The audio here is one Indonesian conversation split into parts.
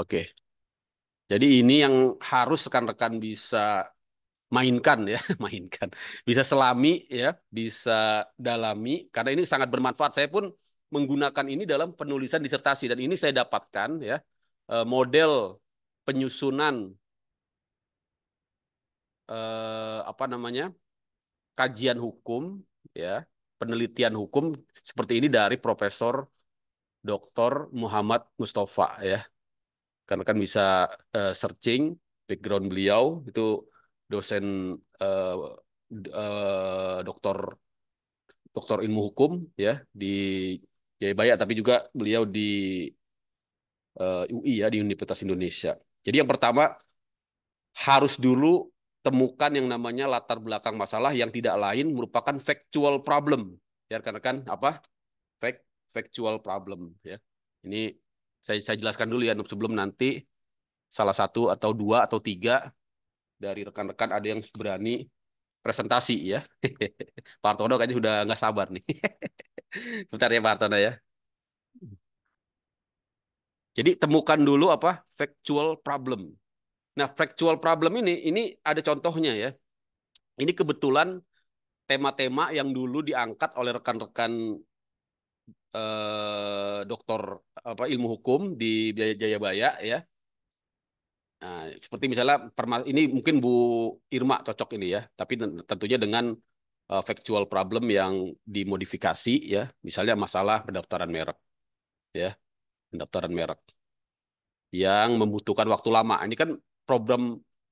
Oke. Jadi ini yang harus rekan-rekan bisa mainkan ya, mainkan. Bisa selami ya, bisa dalami karena ini sangat bermanfaat. Saya pun menggunakan ini dalam penulisan disertasi dan ini saya dapatkan ya eh, model penyusunan eh, apa namanya? kajian hukum ya, penelitian hukum seperti ini dari Profesor Dr. Muhammad Mustafa ya karena kan bisa uh, searching background beliau itu dosen uh, uh, doktor doktor ilmu hukum ya di Jayabaya tapi juga beliau di uh, UI ya di Universitas Indonesia. Jadi yang pertama harus dulu temukan yang namanya latar belakang masalah yang tidak lain merupakan factual problem ya karena kan apa fact factual problem ya ini saya, saya jelaskan dulu ya sebelum nanti salah satu atau dua atau tiga dari rekan-rekan ada yang berani presentasi ya. Pak Artono kayaknya sudah nggak sabar nih. Bentar ya Pak Artono ya. Jadi temukan dulu apa factual problem. Nah, factual problem ini ini ada contohnya ya. Ini kebetulan tema-tema yang dulu diangkat oleh rekan-rekan eh, doktor apa ilmu hukum di Jayabaya ya. Nah, seperti misalnya ini mungkin Bu Irma cocok ini ya, tapi tentunya dengan uh, factual problem yang dimodifikasi ya, misalnya masalah pendaftaran merek ya, pendaftaran merek yang membutuhkan waktu lama. Ini kan problem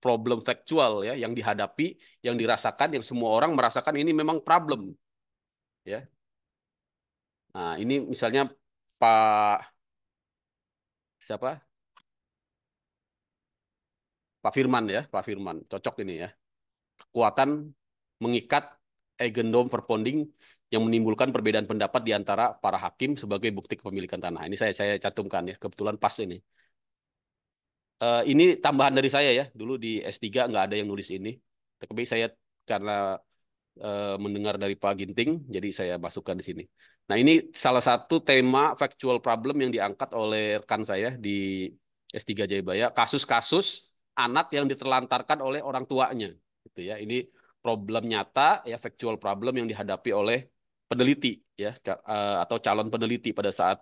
problem factual ya yang dihadapi, yang dirasakan, yang semua orang merasakan ini memang problem ya. Nah, ini misalnya Pak siapa? Pak Firman ya, Pak Firman. Cocok ini ya. Kekuatan mengikat eigendom perponding yang menimbulkan perbedaan pendapat di antara para hakim sebagai bukti kepemilikan tanah. Ini saya saya cantumkan ya, kebetulan pas ini. Uh, ini tambahan dari saya ya. Dulu di S3 nggak ada yang nulis ini. Tapi saya karena Eh, mendengar dari Pak Ginting, jadi saya masukkan di sini. Nah ini salah satu tema factual problem yang diangkat oleh rekan saya di S3 Jayabaya, kasus-kasus anak yang diterlantarkan oleh orang tuanya, gitu ya. Ini problem nyata, ya factual problem yang dihadapi oleh peneliti, ya eh, atau calon peneliti pada saat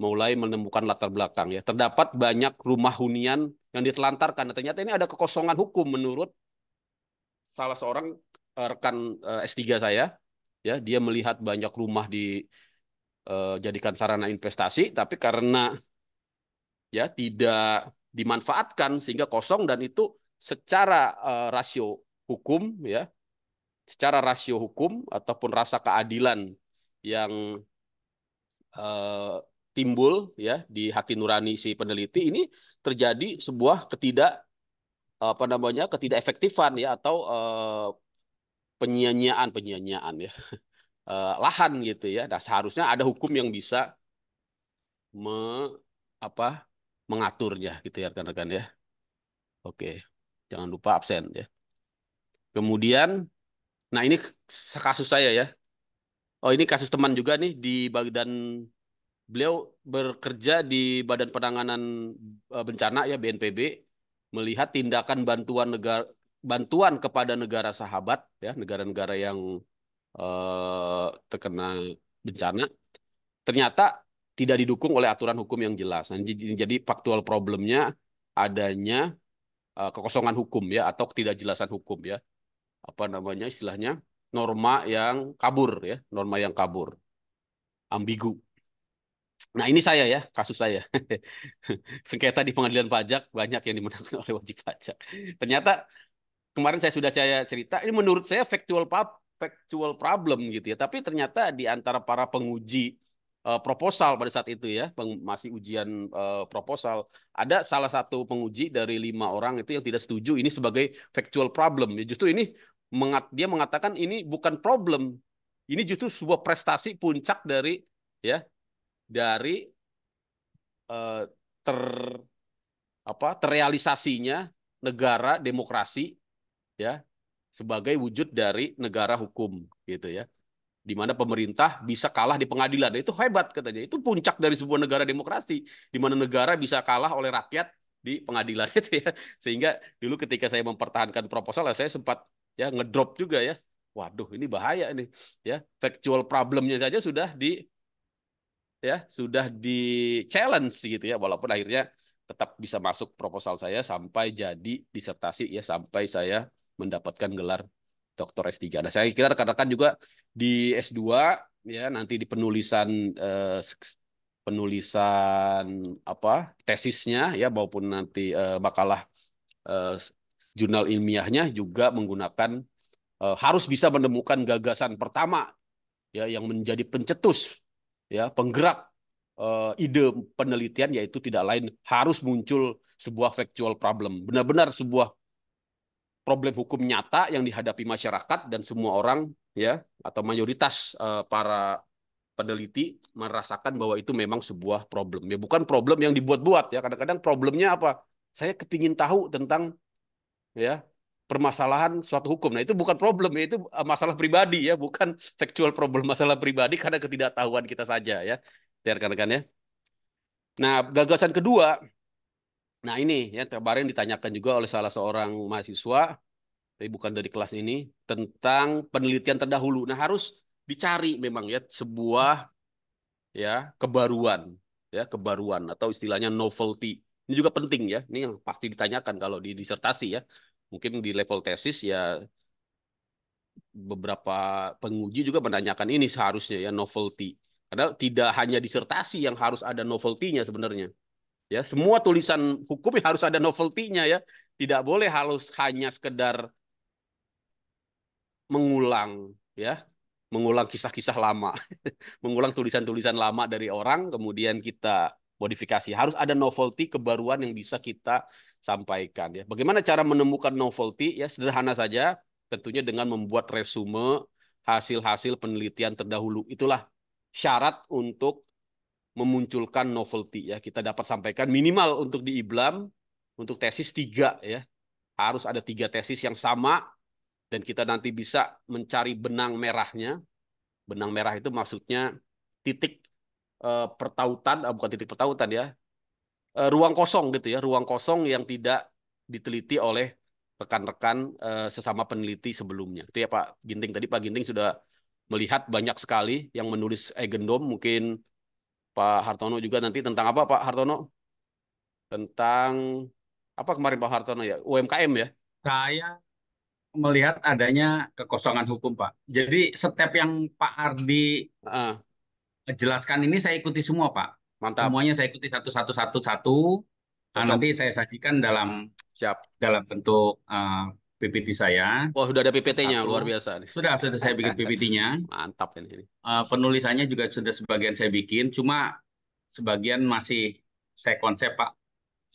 mulai menemukan latar belakang ya. Terdapat banyak rumah hunian yang ditelantarkan. Nah, ternyata ini ada kekosongan hukum menurut salah seorang rekan eh, S3 saya ya dia melihat banyak rumah dijadikan eh, jadikan sarana investasi tapi karena ya tidak dimanfaatkan sehingga kosong dan itu secara eh, rasio hukum ya secara rasio hukum ataupun rasa keadilan yang uh, timbul ya di hati nurani si peneliti ini terjadi sebuah ketidak apa namanya ketidakefektifan ya atau penyia-nyiaan ya eh, lahan gitu ya. Nah seharusnya ada hukum yang bisa me, apa, mengaturnya gitu ya rekan-rekan ya. Oke, jangan lupa absen ya. Kemudian, nah ini kasus saya ya. Oh ini kasus teman juga nih di badan beliau bekerja di Badan Penanganan eh, Bencana ya BNPB melihat tindakan bantuan negara bantuan kepada negara sahabat ya negara-negara yang eh, terkena bencana ternyata tidak didukung oleh aturan hukum yang jelas. Nah, jadi, jadi faktual problemnya adanya uh, kekosongan hukum ya atau ketidakjelasan hukum ya. Apa namanya istilahnya? norma yang kabur ya, norma yang kabur. Ambigu. Nah, ini saya ya, kasus saya. Sengketa di pengadilan pajak banyak yang dimenangkan oleh wajib pajak. Ternyata kemarin saya sudah saya cerita ini menurut saya factual factual problem gitu ya tapi ternyata di antara para penguji eh, proposal pada saat itu ya masih ujian eh, proposal ada salah satu penguji dari lima orang itu yang tidak setuju ini sebagai factual problem ya, justru ini dia mengatakan ini bukan problem ini justru sebuah prestasi puncak dari ya dari eh, ter apa terrealisasinya negara demokrasi ya sebagai wujud dari negara hukum gitu ya di mana pemerintah bisa kalah di pengadilan itu hebat katanya itu puncak dari sebuah negara demokrasi di mana negara bisa kalah oleh rakyat di pengadilan itu ya sehingga dulu ketika saya mempertahankan proposal ya, saya sempat ya ngedrop juga ya waduh ini bahaya ini ya factual problemnya saja sudah di ya sudah di challenge gitu ya walaupun akhirnya tetap bisa masuk proposal saya sampai jadi disertasi ya sampai saya mendapatkan gelar doktor S3. Nah, saya kira rekan-rekan juga di S2 ya nanti di penulisan eh, penulisan apa tesisnya ya maupun nanti eh, makalah eh, jurnal ilmiahnya juga menggunakan eh, harus bisa menemukan gagasan pertama ya yang menjadi pencetus ya penggerak eh, ide penelitian yaitu tidak lain harus muncul sebuah factual problem benar-benar sebuah problem hukum nyata yang dihadapi masyarakat dan semua orang ya atau mayoritas uh, para peneliti merasakan bahwa itu memang sebuah problem. Ya bukan problem yang dibuat-buat ya. Kadang-kadang problemnya apa? Saya kepingin tahu tentang ya permasalahan suatu hukum. Nah, itu bukan problem, ya. itu eh, masalah pribadi ya, bukan factual problem masalah pribadi karena ketidaktahuan kita saja ya. Rekan-rekan kan, ya. Nah, gagasan kedua Nah ini ya kemarin ditanyakan juga oleh salah seorang mahasiswa, tapi bukan dari kelas ini, tentang penelitian terdahulu. Nah harus dicari memang ya sebuah ya kebaruan ya kebaruan atau istilahnya novelty ini juga penting ya ini yang pasti ditanyakan kalau di disertasi ya mungkin di level tesis ya beberapa penguji juga menanyakan ini seharusnya ya novelty karena tidak hanya disertasi yang harus ada novelty-nya sebenarnya Ya, semua tulisan hukum harus ada novelty-nya ya. Tidak boleh halus hanya sekedar mengulang ya, mengulang kisah-kisah lama, mengulang tulisan-tulisan lama dari orang kemudian kita modifikasi. Harus ada novelty kebaruan yang bisa kita sampaikan ya. Bagaimana cara menemukan novelty? Ya sederhana saja, tentunya dengan membuat resume hasil-hasil penelitian terdahulu. Itulah syarat untuk memunculkan novelty ya kita dapat sampaikan minimal untuk di Iblam untuk tesis tiga ya harus ada tiga tesis yang sama dan kita nanti bisa mencari benang merahnya benang merah itu maksudnya titik e, pertautan ah, bukan titik pertautan ya e, ruang kosong gitu ya ruang kosong yang tidak diteliti oleh rekan-rekan e, sesama peneliti sebelumnya itu ya Pak Ginting tadi Pak Ginting sudah melihat banyak sekali yang menulis egendom mungkin Pak Hartono juga nanti tentang apa Pak Hartono? Tentang apa kemarin Pak Hartono ya? UMKM ya? Saya melihat adanya kekosongan hukum Pak. Jadi step yang Pak Ardi uh. jelaskan ini saya ikuti semua Pak. Mantap. Semuanya saya ikuti satu satu satu satu. Nah, nanti saya sajikan dalam Siap. dalam bentuk uh, PPT saya. Wah, sudah ada PPT-nya, luar biasa. Nih. Sudah, sudah saya bikin PPT-nya. Mantap ini. Uh, penulisannya juga sudah sebagian saya bikin, cuma sebagian masih saya konsep, Pak.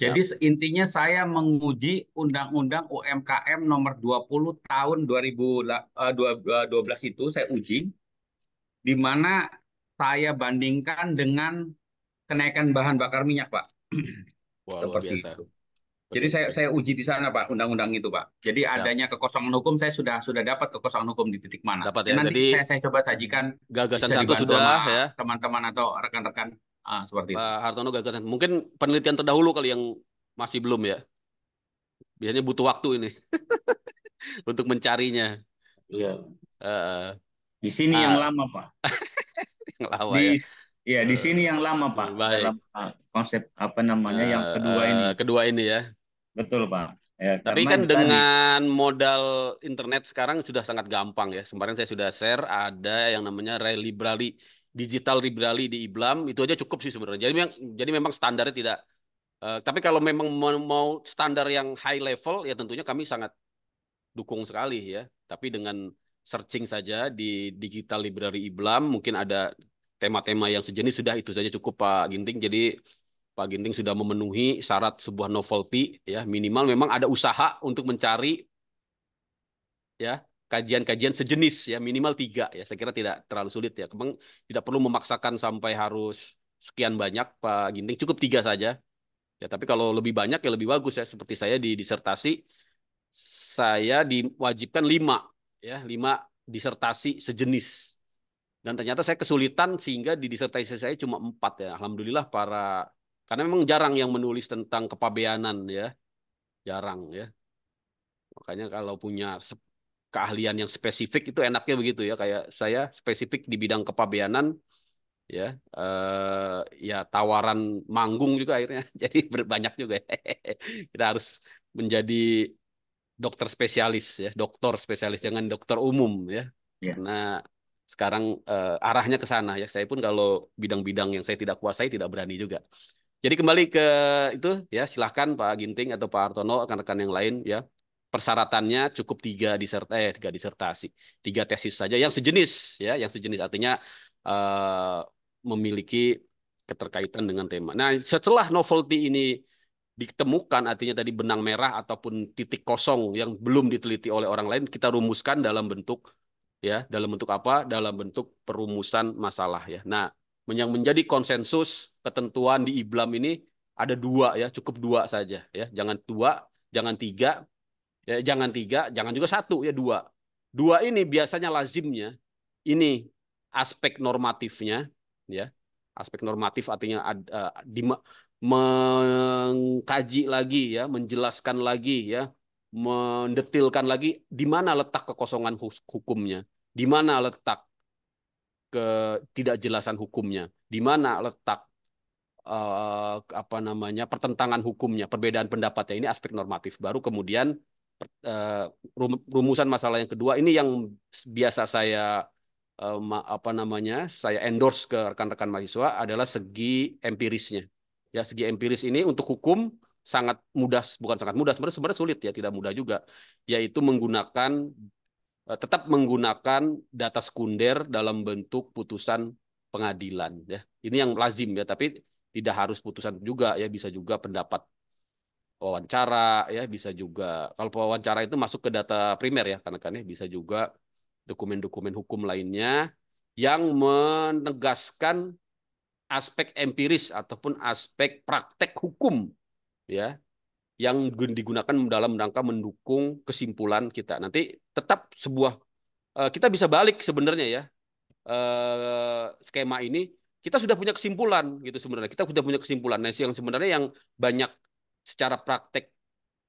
Jadi ya. intinya saya menguji Undang-Undang UMKM nomor 20 tahun 2012 eh, eh, itu saya uji di mana saya bandingkan dengan kenaikan bahan bakar minyak, Pak. Wah, luar biasa. Itu. Jadi saya saya uji di sana Pak undang-undang itu Pak. Jadi Siap. adanya kekosongan hukum saya sudah sudah dapat kekosongan hukum di titik mana. Dapat ya. nanti Jadi, saya saya coba sajikan gagasan satu sudah ya teman-teman atau rekan-rekan ah, seperti Pak itu. Hartono gagasan mungkin penelitian terdahulu kali yang masih belum ya. Biasanya butuh waktu ini untuk mencarinya. Iya. Uh, di sini uh, yang ah. lama Pak. yang lama di, ya. Ya, di sini yang lama, Pak. Baik. Dalam ah, konsep apa namanya uh, yang kedua ini. Kedua ini ya. Betul Pak. Ya, Tapi kan dengan tadi... modal internet sekarang sudah sangat gampang ya. Kemarin saya sudah share ada yang namanya Rally digital library di Iblam itu aja cukup sih sebenarnya. Jadi memang jadi memang standarnya tidak. Uh, tapi kalau memang mau standar yang high level ya tentunya kami sangat dukung sekali ya. Tapi dengan searching saja di digital library Iblam mungkin ada tema-tema yang sejenis sudah itu saja cukup Pak Ginting. Jadi Pak Ginting sudah memenuhi syarat sebuah novelty ya minimal memang ada usaha untuk mencari ya kajian-kajian sejenis ya minimal tiga ya saya kira tidak terlalu sulit ya memang tidak perlu memaksakan sampai harus sekian banyak Pak Ginting cukup tiga saja ya tapi kalau lebih banyak ya lebih bagus ya seperti saya di disertasi saya diwajibkan lima ya lima disertasi sejenis dan ternyata saya kesulitan sehingga di disertasi saya cuma empat ya alhamdulillah para karena memang jarang yang menulis tentang kepabeanan ya. Jarang ya. Makanya kalau punya keahlian yang spesifik itu enaknya begitu ya kayak saya spesifik di bidang kepabeanan ya eh, ya tawaran manggung juga akhirnya jadi banyak juga kita harus menjadi dokter spesialis ya dokter spesialis jangan dokter umum ya yeah. karena sekarang eh, arahnya ke sana ya saya pun kalau bidang-bidang yang saya tidak kuasai tidak berani juga jadi kembali ke itu ya silahkan Pak Ginting atau Pak Artono, rekan-rekan yang lain ya persyaratannya cukup tiga disertai eh tiga disertasi tiga tesis saja yang sejenis ya yang sejenis artinya uh, memiliki keterkaitan dengan tema. Nah setelah novelty ini ditemukan artinya tadi benang merah ataupun titik kosong yang belum diteliti oleh orang lain kita rumuskan dalam bentuk ya dalam bentuk apa dalam bentuk perumusan masalah ya. Nah yang menjadi konsensus ketentuan di IBLAM ini ada dua ya, cukup dua saja ya. Jangan dua, jangan tiga, ya, jangan tiga, jangan juga satu ya dua. Dua ini biasanya lazimnya ini aspek normatifnya ya. Aspek normatif artinya uh, di, mengkaji lagi ya, menjelaskan lagi ya, mendetilkan lagi di mana letak kekosongan hukumnya, di mana letak ketidakjelasan hukumnya, di mana letak uh, apa namanya pertentangan hukumnya, perbedaan pendapatnya ini aspek normatif. Baru kemudian uh, rumusan masalah yang kedua ini yang biasa saya uh, apa namanya saya endorse ke rekan-rekan mahasiswa adalah segi empirisnya. Ya segi empiris ini untuk hukum sangat mudah, bukan sangat mudah, sebenarnya sulit ya, tidak mudah juga, yaitu menggunakan Eh, tetap menggunakan data sekunder dalam bentuk putusan pengadilan ya. Ini yang lazim ya, tapi tidak harus putusan juga ya, bisa juga pendapat wawancara ya, bisa juga kalau wawancara itu masuk ke data primer ya, karena kan ya bisa juga dokumen-dokumen hukum lainnya yang menegaskan aspek empiris ataupun aspek praktek hukum ya yang digunakan dalam rangka mendukung kesimpulan kita. Nanti tetap sebuah eh, kita bisa balik sebenarnya ya eh, skema ini kita sudah punya kesimpulan gitu sebenarnya. Kita sudah punya kesimpulan. Nah, yang sebenarnya yang banyak secara praktek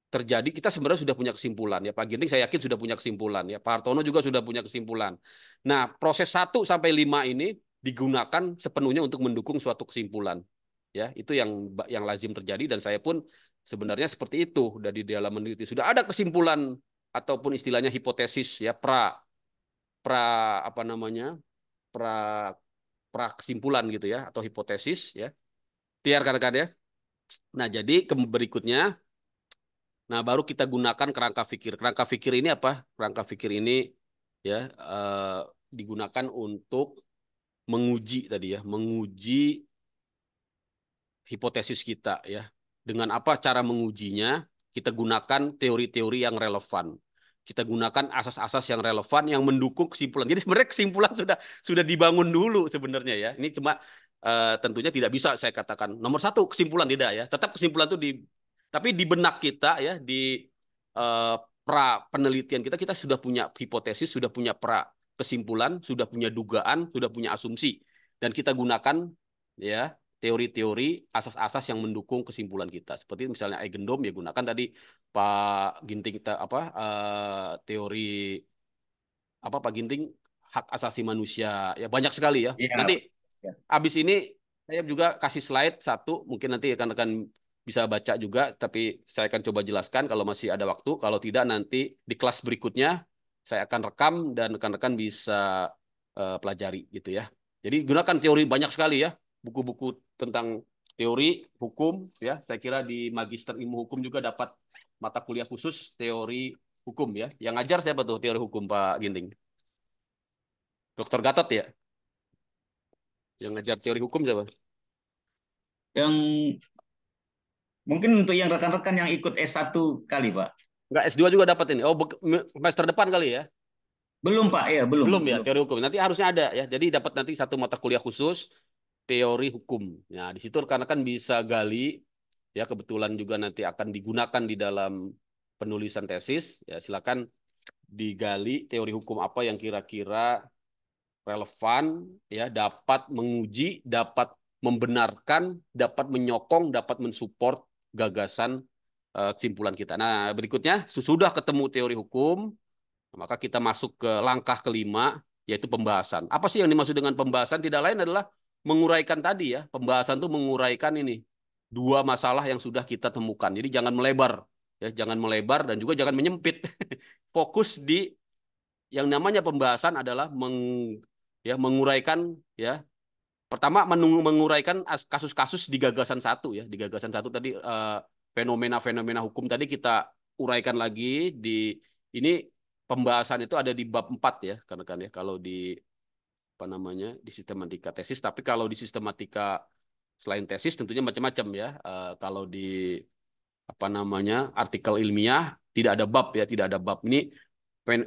terjadi kita sebenarnya sudah punya kesimpulan ya Pak Ginting saya yakin sudah punya kesimpulan ya Pak Hartono juga sudah punya kesimpulan. Nah proses 1 sampai 5 ini digunakan sepenuhnya untuk mendukung suatu kesimpulan ya itu yang yang lazim terjadi dan saya pun Sebenarnya seperti itu dari dalam meneliti sudah ada kesimpulan ataupun istilahnya hipotesis ya pra pra apa namanya pra pra kesimpulan gitu ya atau hipotesis ya tiar kan ya nah jadi ke berikutnya nah baru kita gunakan kerangka pikir kerangka pikir ini apa kerangka pikir ini ya eh, digunakan untuk menguji tadi ya menguji hipotesis kita ya dengan apa cara mengujinya? Kita gunakan teori-teori yang relevan. Kita gunakan asas-asas yang relevan yang mendukung kesimpulan. Jadi sebenarnya kesimpulan sudah sudah dibangun dulu sebenarnya ya. Ini cuma uh, tentunya tidak bisa saya katakan nomor satu kesimpulan tidak ya. Tetap kesimpulan itu di tapi di benak kita ya di uh, pra penelitian kita kita sudah punya hipotesis, sudah punya pra kesimpulan, sudah punya dugaan, sudah punya asumsi dan kita gunakan ya teori-teori asas-asas yang mendukung kesimpulan kita. Seperti misalnya eigendom ya gunakan tadi Pak Ginting apa uh, teori apa Pak Ginting hak asasi manusia ya banyak sekali ya. ya. Nanti ya. abis ini saya juga kasih slide satu mungkin nanti rekan-rekan bisa baca juga tapi saya akan coba jelaskan kalau masih ada waktu. Kalau tidak nanti di kelas berikutnya saya akan rekam dan rekan-rekan bisa uh, pelajari gitu ya. Jadi gunakan teori banyak sekali ya buku-buku tentang teori hukum ya saya kira di magister ilmu hukum juga dapat mata kuliah khusus teori hukum ya yang ngajar siapa tuh teori hukum Pak Ginting Dokter Gatot ya yang ngajar teori hukum siapa yang mungkin untuk yang rekan-rekan yang ikut S1 kali Pak Enggak S2 juga dapat ini oh semester depan kali ya belum Pak ya belum belum ya belum. teori hukum nanti harusnya ada ya jadi dapat nanti satu mata kuliah khusus teori hukum. nah di situ rekan-rekan bisa gali ya kebetulan juga nanti akan digunakan di dalam penulisan tesis. Ya, silakan digali teori hukum apa yang kira-kira relevan ya dapat menguji, dapat membenarkan, dapat menyokong, dapat mensupport gagasan eh, kesimpulan kita. Nah, berikutnya sudah ketemu teori hukum, maka kita masuk ke langkah kelima yaitu pembahasan. Apa sih yang dimaksud dengan pembahasan? Tidak lain adalah menguraikan tadi ya, pembahasan tuh menguraikan ini dua masalah yang sudah kita temukan. Jadi jangan melebar ya, jangan melebar dan juga jangan menyempit. Fokus di yang namanya pembahasan adalah meng, ya menguraikan ya pertama menunggu menguraikan kasus-kasus di gagasan satu ya di gagasan satu tadi eh, fenomena-fenomena eh, hukum tadi kita uraikan lagi di ini pembahasan itu ada di bab 4 ya karena kan ya kalau di apa namanya di sistematika tesis. Tapi kalau di sistematika selain tesis tentunya macam-macam ya. Uh, kalau di apa namanya artikel ilmiah tidak ada bab ya, tidak ada bab. Ini pen,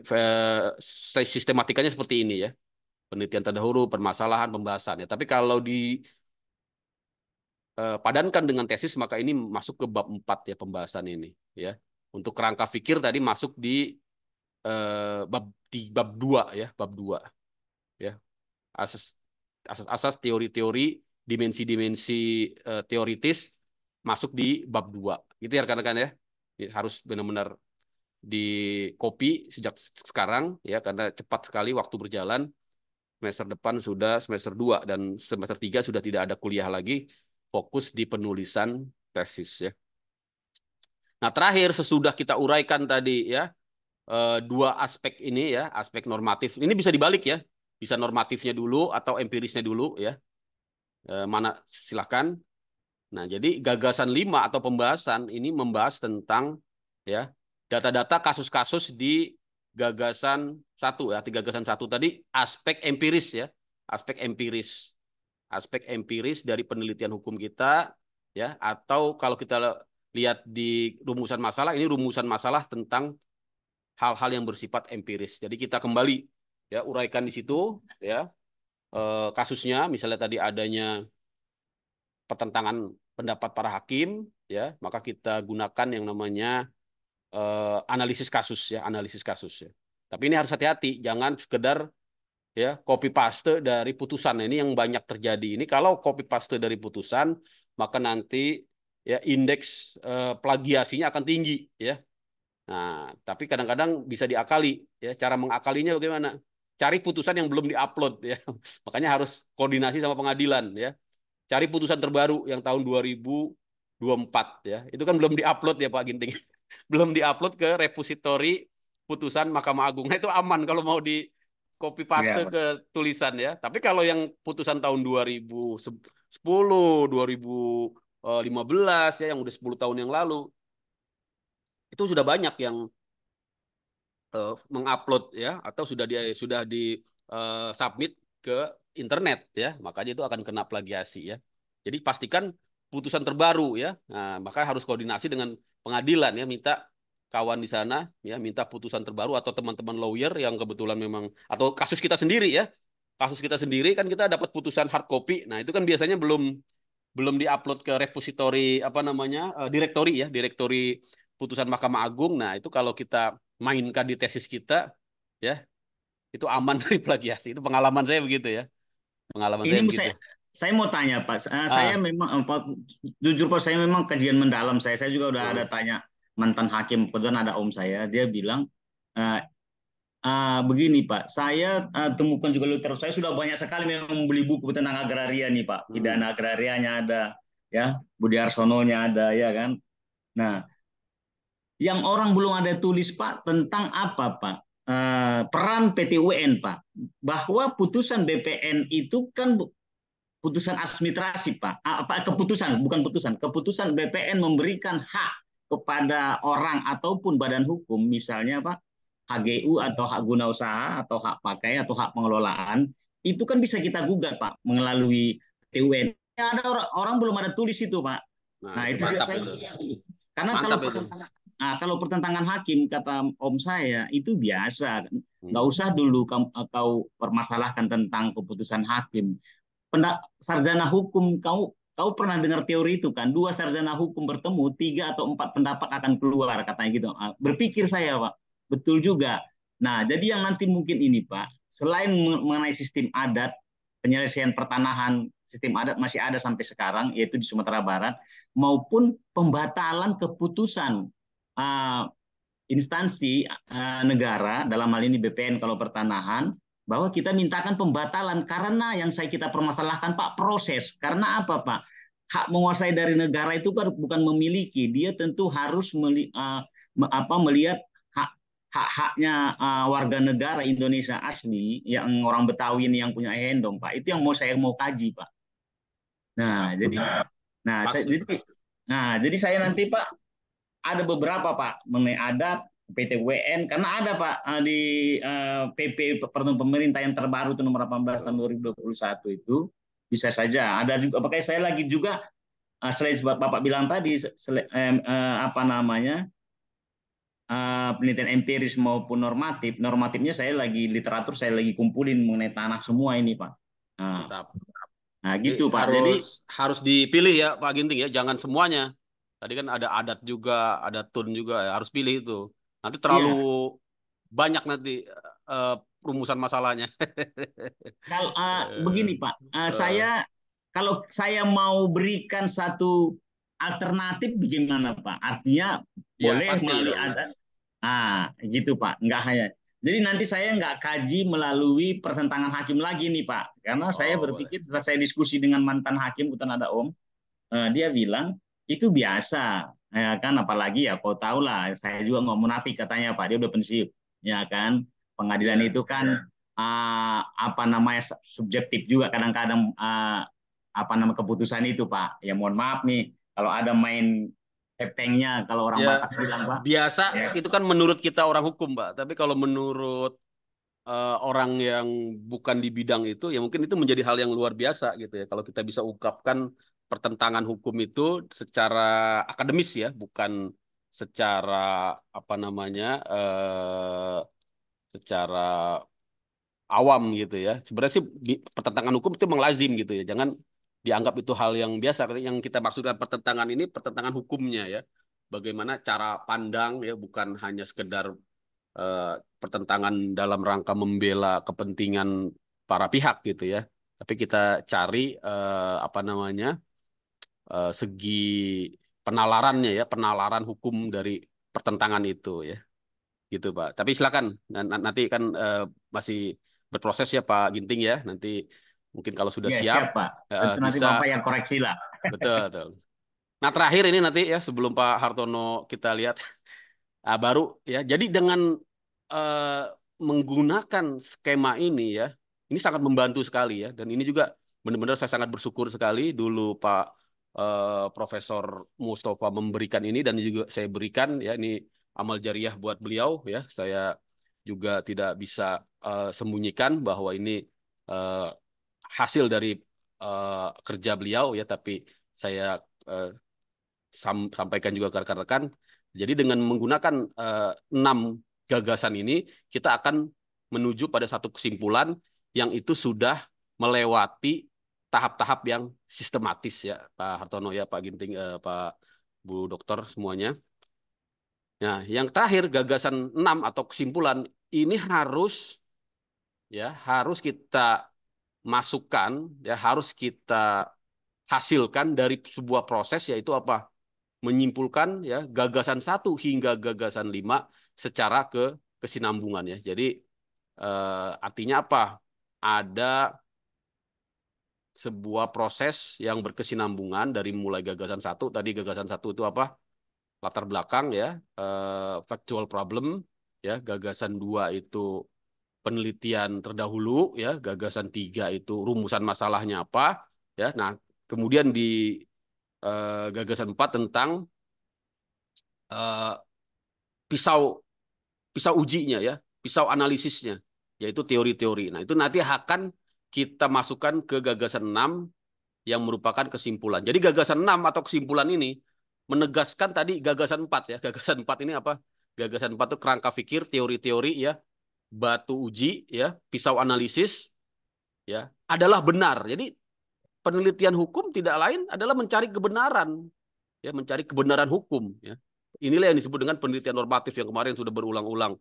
sistematikanya seperti ini ya. Penelitian terdahulu, permasalahan, pembahasan ya. Tapi kalau di uh, padankan dengan tesis maka ini masuk ke bab 4 ya pembahasan ini ya. Untuk kerangka pikir tadi masuk di uh, bab di bab dua ya bab dua ya asas asas teori-teori dimensi-dimensi uh, eh, teoritis masuk di bab 2. Gitu ya rekan-rekan ya. Harus benar-benar di copy sejak sekarang ya karena cepat sekali waktu berjalan. Semester depan sudah semester 2 dan semester 3 sudah tidak ada kuliah lagi. Fokus di penulisan tesis ya. Nah, terakhir sesudah kita uraikan tadi ya eh, dua aspek ini ya, aspek normatif. Ini bisa dibalik ya bisa normatifnya dulu atau empirisnya dulu ya e, mana silahkan nah jadi gagasan lima atau pembahasan ini membahas tentang ya data-data kasus-kasus di gagasan satu ya di gagasan satu tadi aspek empiris ya aspek empiris aspek empiris dari penelitian hukum kita ya atau kalau kita lihat di rumusan masalah ini rumusan masalah tentang hal-hal yang bersifat empiris. Jadi kita kembali ya uraikan di situ ya eh, kasusnya misalnya tadi adanya pertentangan pendapat para hakim ya maka kita gunakan yang namanya eh, analisis kasus ya analisis kasus ya tapi ini harus hati-hati jangan sekedar ya copy paste dari putusan ini yang banyak terjadi ini kalau copy paste dari putusan maka nanti ya indeks eh, plagiasinya akan tinggi ya nah tapi kadang-kadang bisa diakali ya cara mengakalinya bagaimana cari putusan yang belum diupload ya. Makanya harus koordinasi sama pengadilan ya. Cari putusan terbaru yang tahun 2024 ya. Itu kan belum diupload ya Pak Ginting. belum diupload ke repositori putusan Mahkamah Agung. Nah itu aman kalau mau di copy paste ya, ke tulisan ya. Tapi kalau yang putusan tahun 2010, 2015 eh, ya yang udah 10 tahun yang lalu itu sudah banyak yang uh, mengupload ya atau sudah di sudah di uh, submit ke internet ya, makanya itu akan kena plagiasi ya. Jadi pastikan putusan terbaru ya. Nah, maka harus koordinasi dengan pengadilan ya, minta kawan di sana ya, minta putusan terbaru atau teman-teman lawyer yang kebetulan memang atau kasus kita sendiri ya. Kasus kita sendiri kan kita dapat putusan hard copy. Nah, itu kan biasanya belum belum diupload ke repository apa namanya uh, eh, direktori ya direktori putusan Mahkamah Agung. Nah itu kalau kita mainkan di tesis kita ya itu aman dari plagiasi itu pengalaman saya begitu ya pengalaman ini saya, begitu. saya mau tanya pak uh, ah. saya memang eh, pak, jujur pak saya memang kajian mendalam saya saya juga udah hmm. ada tanya mantan hakim kebetulan ada om saya dia bilang uh, uh, begini pak saya uh, temukan juga literatur saya sudah banyak sekali memang membeli buku tentang agraria nih pak pidana hmm. agrarianya ada ya Budi Arsononya ada ya kan nah yang orang belum ada tulis Pak tentang apa Pak eh, peran PT UN Pak bahwa putusan BPN itu kan putusan administrasi Pak apa ah, keputusan bukan putusan keputusan BPN memberikan hak kepada orang ataupun badan hukum misalnya Pak HGU atau hak guna usaha atau hak pakai atau hak pengelolaan itu kan bisa kita gugat Pak melalui PT Ya, ada orang, orang belum ada tulis itu Pak. Nah, nah itu itu saya, itu. karena mantap kalau itu. Nah, kalau pertentangan hakim kata om saya itu biasa, hmm. nggak usah dulu eh, kau permasalahkan tentang keputusan hakim. Pendak, sarjana hukum kau kau pernah dengar teori itu kan? Dua sarjana hukum bertemu, tiga atau empat pendapat akan keluar katanya gitu. Ah, berpikir saya pak, betul juga. Nah jadi yang nanti mungkin ini pak, selain mengenai sistem adat penyelesaian pertanahan sistem adat masih ada sampai sekarang yaitu di Sumatera Barat maupun pembatalan keputusan uh, instansi uh, negara dalam hal ini BPN kalau pertanahan bahwa kita mintakan pembatalan karena yang saya kita permasalahkan Pak proses karena apa Pak hak menguasai dari negara itu kan bukan memiliki dia tentu harus meli, uh, apa melihat hak haknya uh, warga negara Indonesia asli yang orang Betawi ini yang punya hendong Pak itu yang mau saya mau kaji Pak nah jadi nah, nah saya, jadi nah jadi saya nanti Pak ada beberapa Pak mengenai adat, PT WN karena ada Pak eh, di PP eh, peraturan pemerintah yang terbaru itu nomor 18 tahun 2021 itu bisa saja ada juga pakai saya lagi juga eh, selain Bapak bilang tadi apa namanya penelitian empiris maupun normatif normatifnya saya lagi literatur saya lagi kumpulin mengenai tanah semua ini Pak. Nah, Nah, gitu Jadi, Pak. Harus, Jadi harus dipilih ya Pak Ginting ya, jangan semuanya. Tadi kan ada adat juga, ada turun juga, ya. harus pilih itu. Nanti terlalu yeah. banyak nanti uh, rumusan masalahnya. kalau uh, begini Pak, uh, uh. saya kalau saya mau berikan satu alternatif bagaimana Pak? Artinya ya, boleh melalui adat. Ah, gitu Pak. Enggak hanya. Jadi nanti saya enggak kaji melalui pertentangan hakim lagi nih Pak, karena oh, saya berpikir iya. setelah saya diskusi dengan mantan hakim Hutan Ada Om, uh, dia bilang itu biasa ya kan apalagi ya kau tahu lah saya juga nggak munafik katanya Pak dia udah pensiun ya kan pengadilan ya, itu kan ya. uh, apa namanya subjektif juga kadang-kadang uh, apa nama keputusan itu Pak ya mohon maaf nih kalau ada main heptengnya kalau orang ya, Batak bilang Pak biasa ya. itu kan menurut kita orang hukum Pak tapi kalau menurut uh, orang yang bukan di bidang itu ya mungkin itu menjadi hal yang luar biasa gitu ya kalau kita bisa ungkapkan pertentangan hukum itu secara akademis ya, bukan secara apa namanya, eh, secara awam gitu ya. Sebenarnya sih pertentangan hukum itu melazim gitu ya. Jangan dianggap itu hal yang biasa. Yang kita maksudkan pertentangan ini pertentangan hukumnya ya. Bagaimana cara pandang ya, bukan hanya sekedar eh, pertentangan dalam rangka membela kepentingan para pihak gitu ya. Tapi kita cari eh, apa namanya uh, segi penalarannya ya, penalaran hukum dari pertentangan itu ya. Gitu, Pak. Tapi silakan nanti kan uh, masih berproses ya Pak Ginting ya. Nanti mungkin kalau sudah ya, siap, siap Pak. Uh, nanti bisa... Bapak yang koreksi lah. Betul, betul. Nah, terakhir ini nanti ya sebelum Pak Hartono kita lihat uh, baru ya. Jadi dengan uh, menggunakan skema ini ya, ini sangat membantu sekali ya dan ini juga benar-benar saya sangat bersyukur sekali dulu Pak Eh, Profesor Mustafa memberikan ini dan juga saya berikan ya ini amal jariah buat beliau ya saya juga tidak bisa uh, sembunyikan bahwa ini uh, hasil dari uh, kerja beliau ya tapi saya uh, sam sampaikan juga ke rekan-rekan jadi dengan menggunakan uh, enam gagasan ini kita akan menuju pada satu kesimpulan yang itu sudah melewati tahap-tahap yang sistematis ya Pak Hartono ya Pak Ginting eh, Pak Bu Dokter semuanya. Nah yang terakhir gagasan 6 atau kesimpulan ini harus ya harus kita masukkan ya harus kita hasilkan dari sebuah proses yaitu apa menyimpulkan ya gagasan satu hingga gagasan lima secara ke kesinambungan ya jadi eh, artinya apa ada sebuah proses yang berkesinambungan dari mulai gagasan satu tadi gagasan satu itu apa latar belakang ya uh, factual problem ya gagasan dua itu penelitian terdahulu ya gagasan tiga itu rumusan masalahnya apa ya nah kemudian di uh, gagasan empat tentang uh, pisau pisau ujinya ya pisau analisisnya yaitu teori-teori nah itu nanti akan kita masukkan ke gagasan 6 yang merupakan kesimpulan. Jadi gagasan 6 atau kesimpulan ini menegaskan tadi gagasan 4 ya. Gagasan 4 ini apa? Gagasan 4 itu kerangka pikir, teori-teori ya, batu uji ya, pisau analisis ya, adalah benar. Jadi penelitian hukum tidak lain adalah mencari kebenaran ya, mencari kebenaran hukum ya. Inilah yang disebut dengan penelitian normatif yang kemarin sudah berulang-ulang.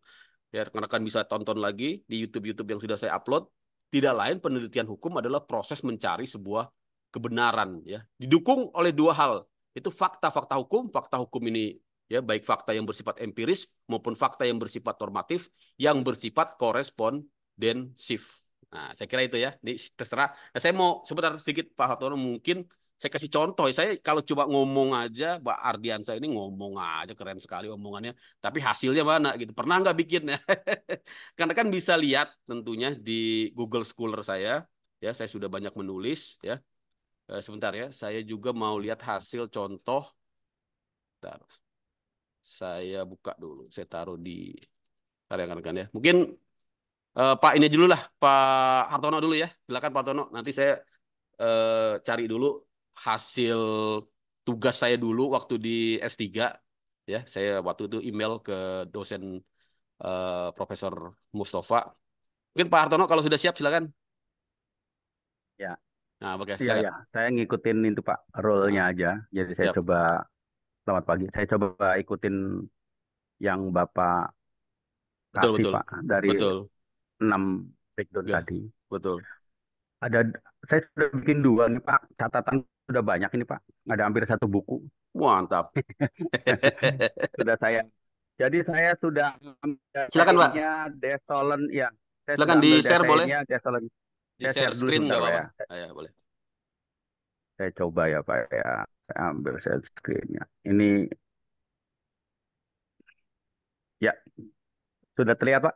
Ya, rekan-rekan bisa tonton lagi di YouTube-YouTube yang sudah saya upload tidak lain penelitian hukum adalah proses mencari sebuah kebenaran ya didukung oleh dua hal itu fakta-fakta hukum fakta hukum ini ya baik fakta yang bersifat empiris maupun fakta yang bersifat normatif yang bersifat shift nah saya kira itu ya ini terserah nah, saya mau sebentar sedikit Pak Hartono mungkin saya kasih contoh saya kalau coba ngomong aja pak Ardiansa ini ngomong aja keren sekali omongannya tapi hasilnya mana gitu pernah nggak bikin ya karena kan bisa lihat tentunya di Google Scholar saya ya saya sudah banyak menulis ya eh, sebentar ya saya juga mau lihat hasil contoh Bentar. saya buka dulu saya taruh di ya rekan-rekan ya mungkin eh, Pak ini dulu lah Pak Hartono dulu ya silakan Pak Hartono nanti saya eh, cari dulu hasil tugas saya dulu waktu di S3 ya saya waktu itu email ke dosen uh, Profesor Mustafa mungkin Pak Hartono kalau sudah siap silakan ya nah oke okay, ya, saya... ya saya ngikutin itu Pak role-nya ah. aja jadi saya Siap. coba selamat pagi saya coba ikutin yang Bapak kasih betul. Pak dari betul. 6 breakdown ya, tadi betul ada saya sudah bikin dua nih Pak catatan sudah banyak ini Pak. Ada hampir satu buku. Mantap. sudah saya. Jadi saya sudah silakan Pak. Desolen ya. Saya silakan di share boleh. Desolen. Di share, share screen nggak pak ya. Ah, ya. boleh. Saya coba ya Pak ya. Saya ambil share screennya. Ini ya sudah terlihat Pak.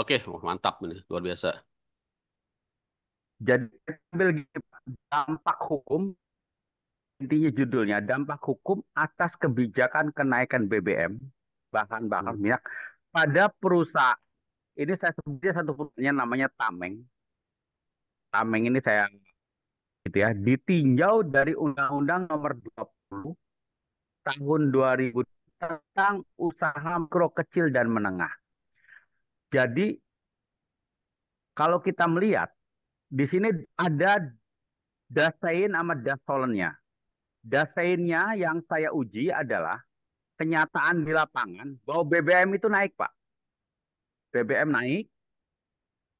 Oke, mantap ini luar biasa jadi dampak hukum intinya judulnya dampak hukum atas kebijakan kenaikan BBM bahan bakar hmm. minyak pada perusahaan ini saya sebutnya satu perusahaan namanya Tameng. Tameng ini saya gitu ya ditinjau dari Undang-Undang Nomor 20 Tahun 2000 tentang usaha mikro kecil dan menengah. Jadi kalau kita melihat di sini ada dasain sama dasolennya. Dasainnya yang saya uji adalah kenyataan di lapangan bahwa BBM itu naik, Pak. BBM naik.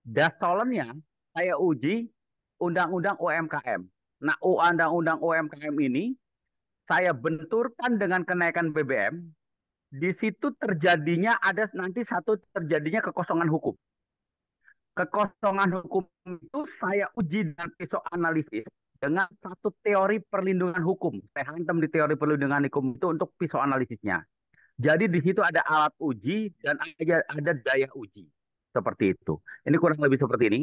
Dasolennya saya uji undang-undang UMKM. Nah, undang-undang UMKM ini saya benturkan dengan kenaikan BBM. Di situ terjadinya ada nanti satu terjadinya kekosongan hukum. Kekosongan hukum itu saya uji dan besok analisis dengan satu teori perlindungan hukum. Saya hantam di teori perlindungan hukum itu untuk pisau analisisnya. Jadi di situ ada alat uji dan ada, ada daya uji. Seperti itu. Ini kurang lebih seperti ini.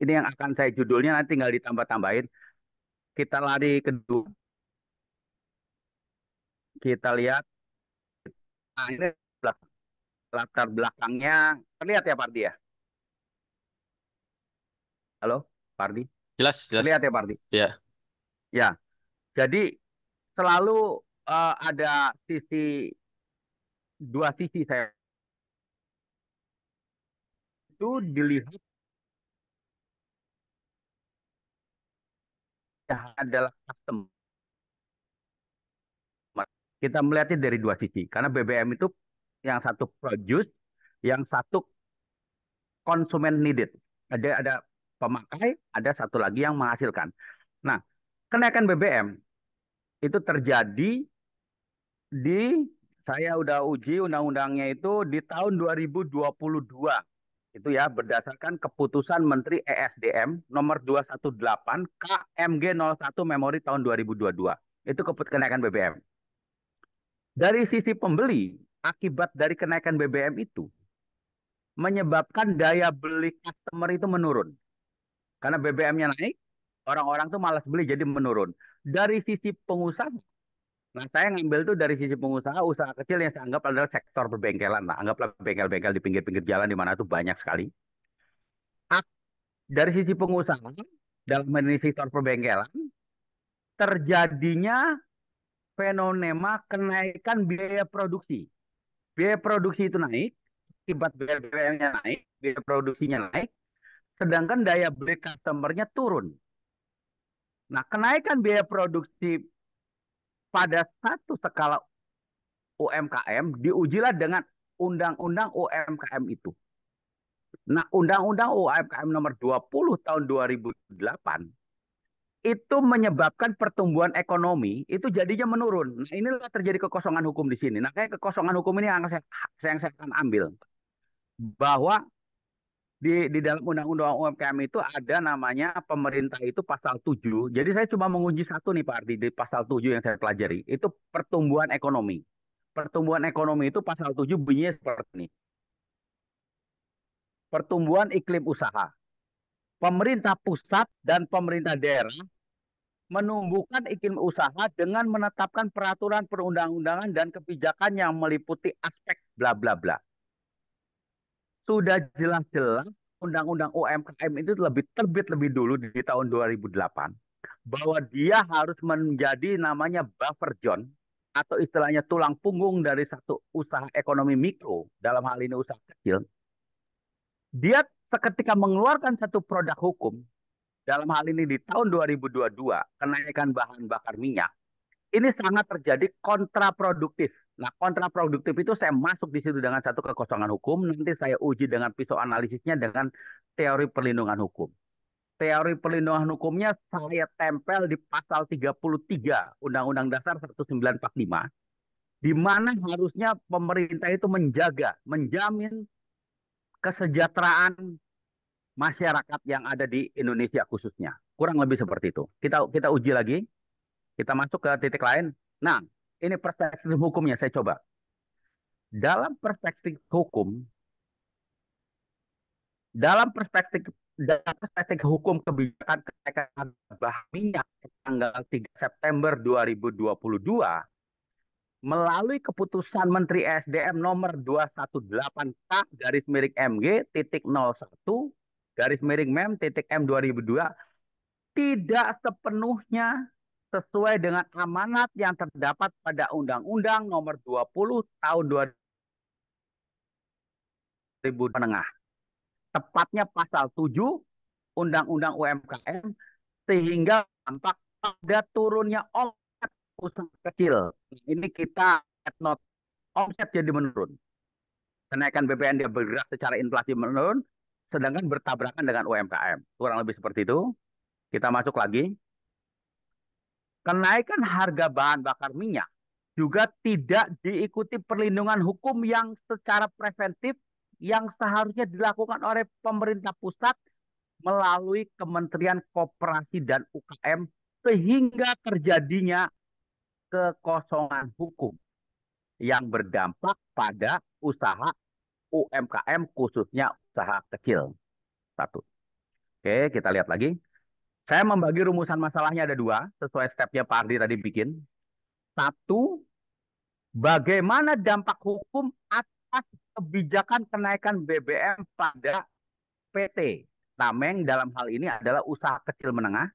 Ini yang akan saya judulnya nanti tinggal ditambah-tambahin. Kita lari kedua. Kita lihat. Nah, ini latar belakangnya. Terlihat ya Pak Dia? Halo, Pardi? Jelas, jelas. Lihat ya, Pardi? Iya. Ya. Jadi selalu uh, ada sisi dua sisi saya itu dilihat ya adalah custom. Kita melihatnya dari dua sisi. Karena BBM itu yang satu produce, yang satu konsumen needed. Ada ada pemakai, ada satu lagi yang menghasilkan. Nah, kenaikan BBM itu terjadi di saya udah uji undang-undangnya itu di tahun 2022. Itu ya berdasarkan keputusan Menteri ESDM nomor 218 KMG 01 Memori tahun 2022. Itu keputusan kenaikan BBM. Dari sisi pembeli, akibat dari kenaikan BBM itu menyebabkan daya beli customer itu menurun. Karena BBM-nya naik, orang-orang tuh malas beli jadi menurun. Dari sisi pengusaha, nah saya ngambil tuh dari sisi pengusaha, usaha kecil yang saya anggap adalah sektor perbengkelan. Nah, anggaplah bengkel-bengkel di pinggir-pinggir jalan di mana tuh banyak sekali. Dari sisi pengusaha, dalam ini sektor perbengkelan, terjadinya fenomena kenaikan biaya produksi. Biaya produksi itu naik, akibat BBM-nya naik, biaya produksinya naik, sedangkan daya beli customernya turun. Nah, kenaikan biaya produksi pada satu skala UMKM diujilah dengan undang-undang UMKM itu. Nah, undang-undang UMKM nomor 20 tahun 2008 itu menyebabkan pertumbuhan ekonomi itu jadinya menurun. Nah, inilah terjadi kekosongan hukum di sini. Nah, kayak kekosongan hukum ini yang saya, yang saya akan ambil. Bahwa di di dalam undang-undang UMKM itu ada namanya pemerintah itu pasal 7. Jadi saya cuma menguji satu nih Pak Ardi di pasal 7 yang saya pelajari, itu pertumbuhan ekonomi. Pertumbuhan ekonomi itu pasal 7 bunyinya seperti ini. Pertumbuhan iklim usaha. Pemerintah pusat dan pemerintah daerah menumbuhkan iklim usaha dengan menetapkan peraturan perundang-undangan dan kebijakan yang meliputi aspek bla bla bla sudah jelas-jelas undang-undang UMKM itu lebih terbit lebih dulu di tahun 2008 bahwa dia harus menjadi namanya buffer zone atau istilahnya tulang punggung dari satu usaha ekonomi mikro dalam hal ini usaha kecil dia seketika mengeluarkan satu produk hukum dalam hal ini di tahun 2022 kenaikan bahan bakar minyak ini sangat terjadi kontraproduktif. Nah, kontraproduktif itu saya masuk di situ dengan satu kekosongan hukum, nanti saya uji dengan pisau analisisnya dengan teori perlindungan hukum. Teori perlindungan hukumnya saya tempel di pasal 33 Undang-Undang Dasar 1945 di mana harusnya pemerintah itu menjaga, menjamin kesejahteraan masyarakat yang ada di Indonesia khususnya. Kurang lebih seperti itu. Kita kita uji lagi. Kita masuk ke titik lain. Nah, ini perspektif hukumnya saya coba. Dalam perspektif hukum, dalam perspektif dalam perspektif hukum kebijakan kenaikan harga minyak tanggal 3 September 2022 melalui keputusan Menteri SDM nomor 218K garis miring MG titik 01 garis miring MEM titik M 2002 tidak sepenuhnya sesuai dengan amanat yang terdapat pada Undang-Undang Nomor 20 Tahun 2000 Penengah. Tepatnya pasal 7 Undang-Undang UMKM sehingga tampak pada turunnya omset usaha kecil. Ini kita not omset jadi menurun. Kenaikan BPN dia bergerak secara inflasi menurun, sedangkan bertabrakan dengan UMKM. Kurang lebih seperti itu. Kita masuk lagi kenaikan harga bahan bakar minyak juga tidak diikuti perlindungan hukum yang secara preventif yang seharusnya dilakukan oleh pemerintah pusat melalui Kementerian Koperasi dan UKM sehingga terjadinya kekosongan hukum yang berdampak pada usaha UMKM khususnya usaha kecil. Satu. Oke, kita lihat lagi. Saya membagi rumusan masalahnya ada dua, sesuai stepnya Pak Ardi tadi bikin. Satu, bagaimana dampak hukum atas kebijakan kenaikan BBM pada PT Tameng nah, dalam hal ini adalah usaha kecil menengah.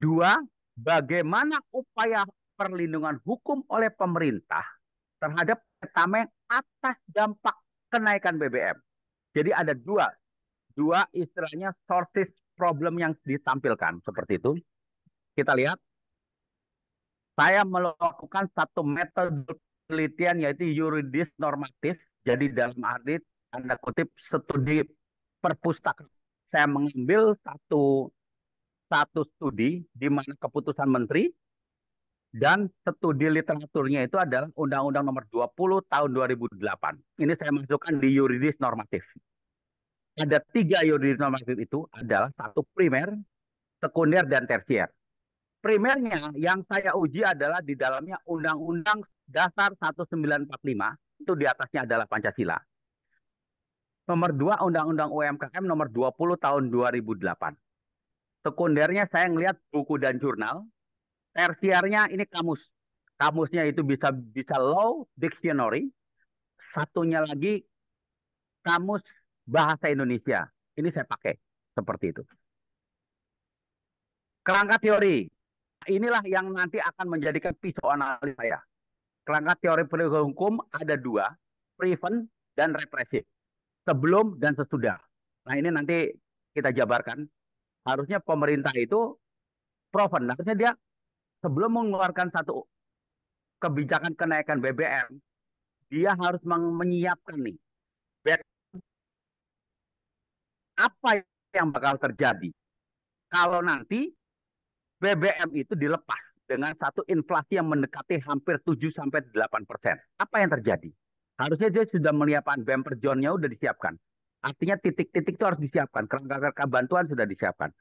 Dua, bagaimana upaya perlindungan hukum oleh pemerintah terhadap Tameng atas dampak kenaikan BBM. Jadi ada dua, dua istilahnya sources problem yang ditampilkan seperti itu. Kita lihat. Saya melakukan satu metode penelitian yaitu yuridis normatif. Jadi dalam arti anda kutip studi perpustakaan. Saya mengambil satu satu studi di mana keputusan menteri dan studi literaturnya itu adalah Undang-Undang Nomor 20 Tahun 2008. Ini saya masukkan di yuridis normatif ada tiga iodidinol magnesium itu adalah satu primer, sekunder, dan tersier. Primernya yang saya uji adalah di dalamnya Undang-Undang Dasar 1945, itu di atasnya adalah Pancasila. Nomor dua Undang-Undang UMKM nomor 20 tahun 2008. Sekundernya saya melihat buku dan jurnal. Tersiarnya ini kamus. Kamusnya itu bisa bisa law dictionary. Satunya lagi kamus bahasa Indonesia. Ini saya pakai seperti itu. Kerangka teori. Inilah yang nanti akan menjadikan pisau analis saya. Kerangka teori penegak hukum ada dua, prevent dan represif. Sebelum dan sesudah. Nah ini nanti kita jabarkan. Harusnya pemerintah itu proven. Harusnya dia sebelum mengeluarkan satu kebijakan kenaikan BBM, dia harus menyiapkan nih apa yang bakal terjadi kalau nanti BBM itu dilepas dengan satu inflasi yang mendekati hampir 7 sampai 8 persen. Apa yang terjadi? Harusnya dia sudah menyiapkan bumper zone-nya sudah disiapkan. Artinya titik-titik itu harus disiapkan. Kerangka-kerangka bantuan sudah disiapkan.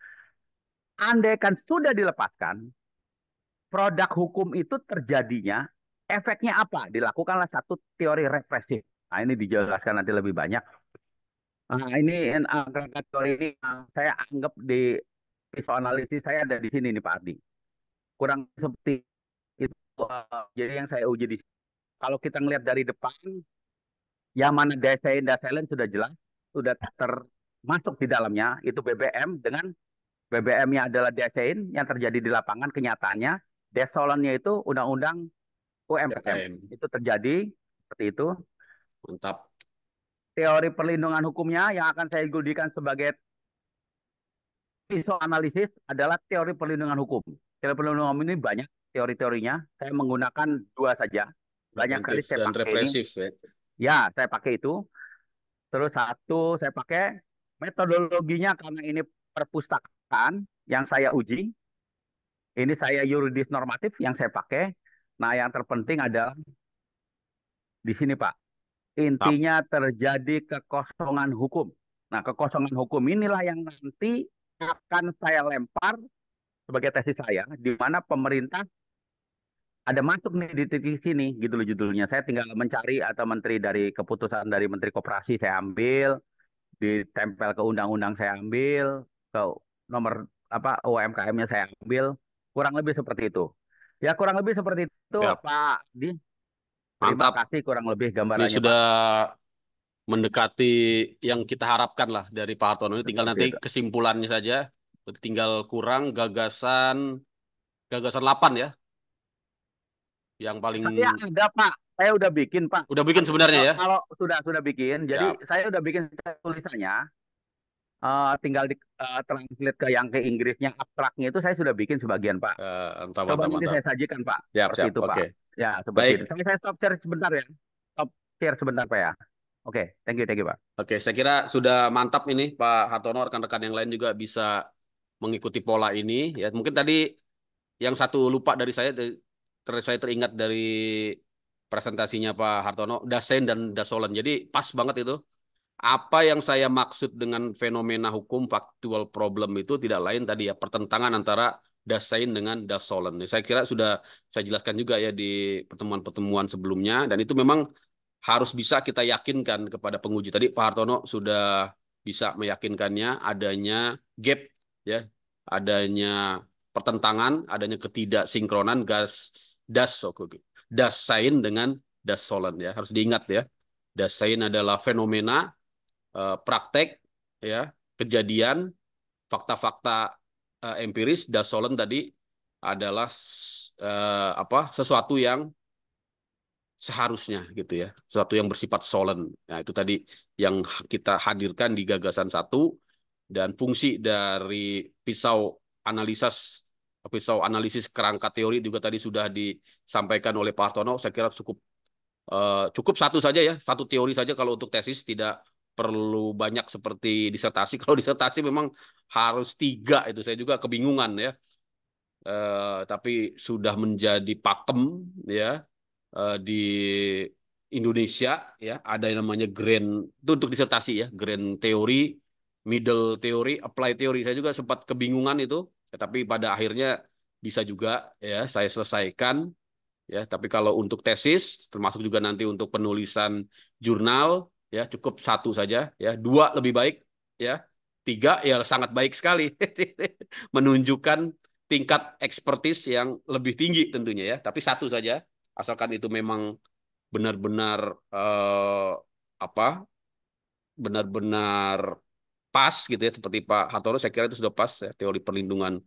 Andaikan sudah dilepaskan, produk hukum itu terjadinya, efeknya apa? Dilakukanlah satu teori represif. Nah ini dijelaskan nanti lebih banyak Nah, ini ah, kategori ini ah, saya anggap di pisau analisis saya ada di sini nih Pak Adi Kurang seperti itu. Ah, jadi yang saya uji di kalau kita ngelihat dari depan, yang mana desain Silent sudah jelas, sudah termasuk di dalamnya itu BBM dengan bbm yang adalah desain yang terjadi di lapangan kenyataannya desolannya itu undang-undang UMKM Itu terjadi seperti itu. Mantap teori perlindungan hukumnya yang akan saya gulikan sebagai pisau analisis adalah teori perlindungan hukum. Teori perlindungan hukum ini banyak teori-teorinya. Saya menggunakan dua saja. Banyak kali saya pakai represif, ini. Ya. ya, saya pakai itu. Terus satu saya pakai metodologinya karena ini perpustakaan yang saya uji. Ini saya yuridis normatif yang saya pakai. Nah, yang terpenting adalah di sini, Pak. Intinya terjadi kekosongan hukum. Nah, kekosongan hukum inilah yang nanti akan saya lempar sebagai tesis saya, di mana pemerintah ada masuk nih di titik sini, gitu loh judulnya. Saya tinggal mencari atau menteri dari keputusan dari Menteri Koperasi saya ambil, ditempel ke undang-undang saya ambil, ke nomor apa UMKM-nya saya ambil, kurang lebih seperti itu. Ya kurang lebih seperti itu ya. Pak Di. Mantap. kasih kurang lebih gambarannya. Ini sudah mendekati yang kita harapkan lah dari Pak Hartono. Ini tinggal nanti kesimpulannya saja. Tinggal kurang gagasan gagasan 8 ya. Yang paling Tapi ada Pak. Saya udah bikin Pak. Udah bikin sebenarnya ya. Kalau sudah sudah bikin. Jadi ya. saya udah bikin tulisannya. Uh, tinggal di uh, translate ke yang ke Inggrisnya abstraknya itu saya sudah bikin sebagian Pak. Uh, eh, entah, Coba entah, nanti entah. saya sajikan Pak. Siap, Seperti siap. Itu, Pak. Okay. Ya, seperti Baik. itu. Saya stop share sebentar ya. Stop share sebentar Pak ya. Oke, thank you, thank you Pak. Oke, saya kira sudah mantap ini Pak Hartono, rekan-rekan yang lain juga bisa mengikuti pola ini. Ya, mungkin tadi yang satu lupa dari saya, ter saya teringat dari presentasinya Pak Hartono, Dasen dan Dasolan. Jadi pas banget itu. Apa yang saya maksud dengan fenomena hukum faktual problem itu tidak lain tadi ya pertentangan antara dasain dengan dasolen. Saya kira sudah saya jelaskan juga ya di pertemuan-pertemuan sebelumnya dan itu memang harus bisa kita yakinkan kepada penguji. Tadi Pak Hartono sudah bisa meyakinkannya adanya gap ya, adanya pertentangan, adanya ketidaksinkronan gas das dasain dengan dasolen ya. Harus diingat ya. Dasain adalah fenomena eh, praktek ya, kejadian fakta-fakta uh, empiris dasolen tadi adalah uh, apa sesuatu yang seharusnya gitu ya sesuatu yang bersifat solen nah itu tadi yang kita hadirkan di gagasan satu dan fungsi dari pisau analisis pisau analisis kerangka teori juga tadi sudah disampaikan oleh Pak Hartono saya kira cukup uh, cukup satu saja ya satu teori saja kalau untuk tesis tidak perlu banyak seperti disertasi. Kalau disertasi memang harus tiga itu saya juga kebingungan ya. Eh, tapi sudah menjadi pakem ya eh, di Indonesia ya ada yang namanya grand itu untuk disertasi ya grand teori middle teori apply teori saya juga sempat kebingungan itu ya, tapi pada akhirnya bisa juga ya saya selesaikan ya tapi kalau untuk tesis termasuk juga nanti untuk penulisan jurnal ya cukup satu saja ya dua lebih baik ya tiga ya sangat baik sekali menunjukkan tingkat ekspertis yang lebih tinggi tentunya ya tapi satu saja asalkan itu memang benar-benar eh, apa benar-benar pas gitu ya seperti Pak Hartono saya kira itu sudah pas ya, teori perlindungan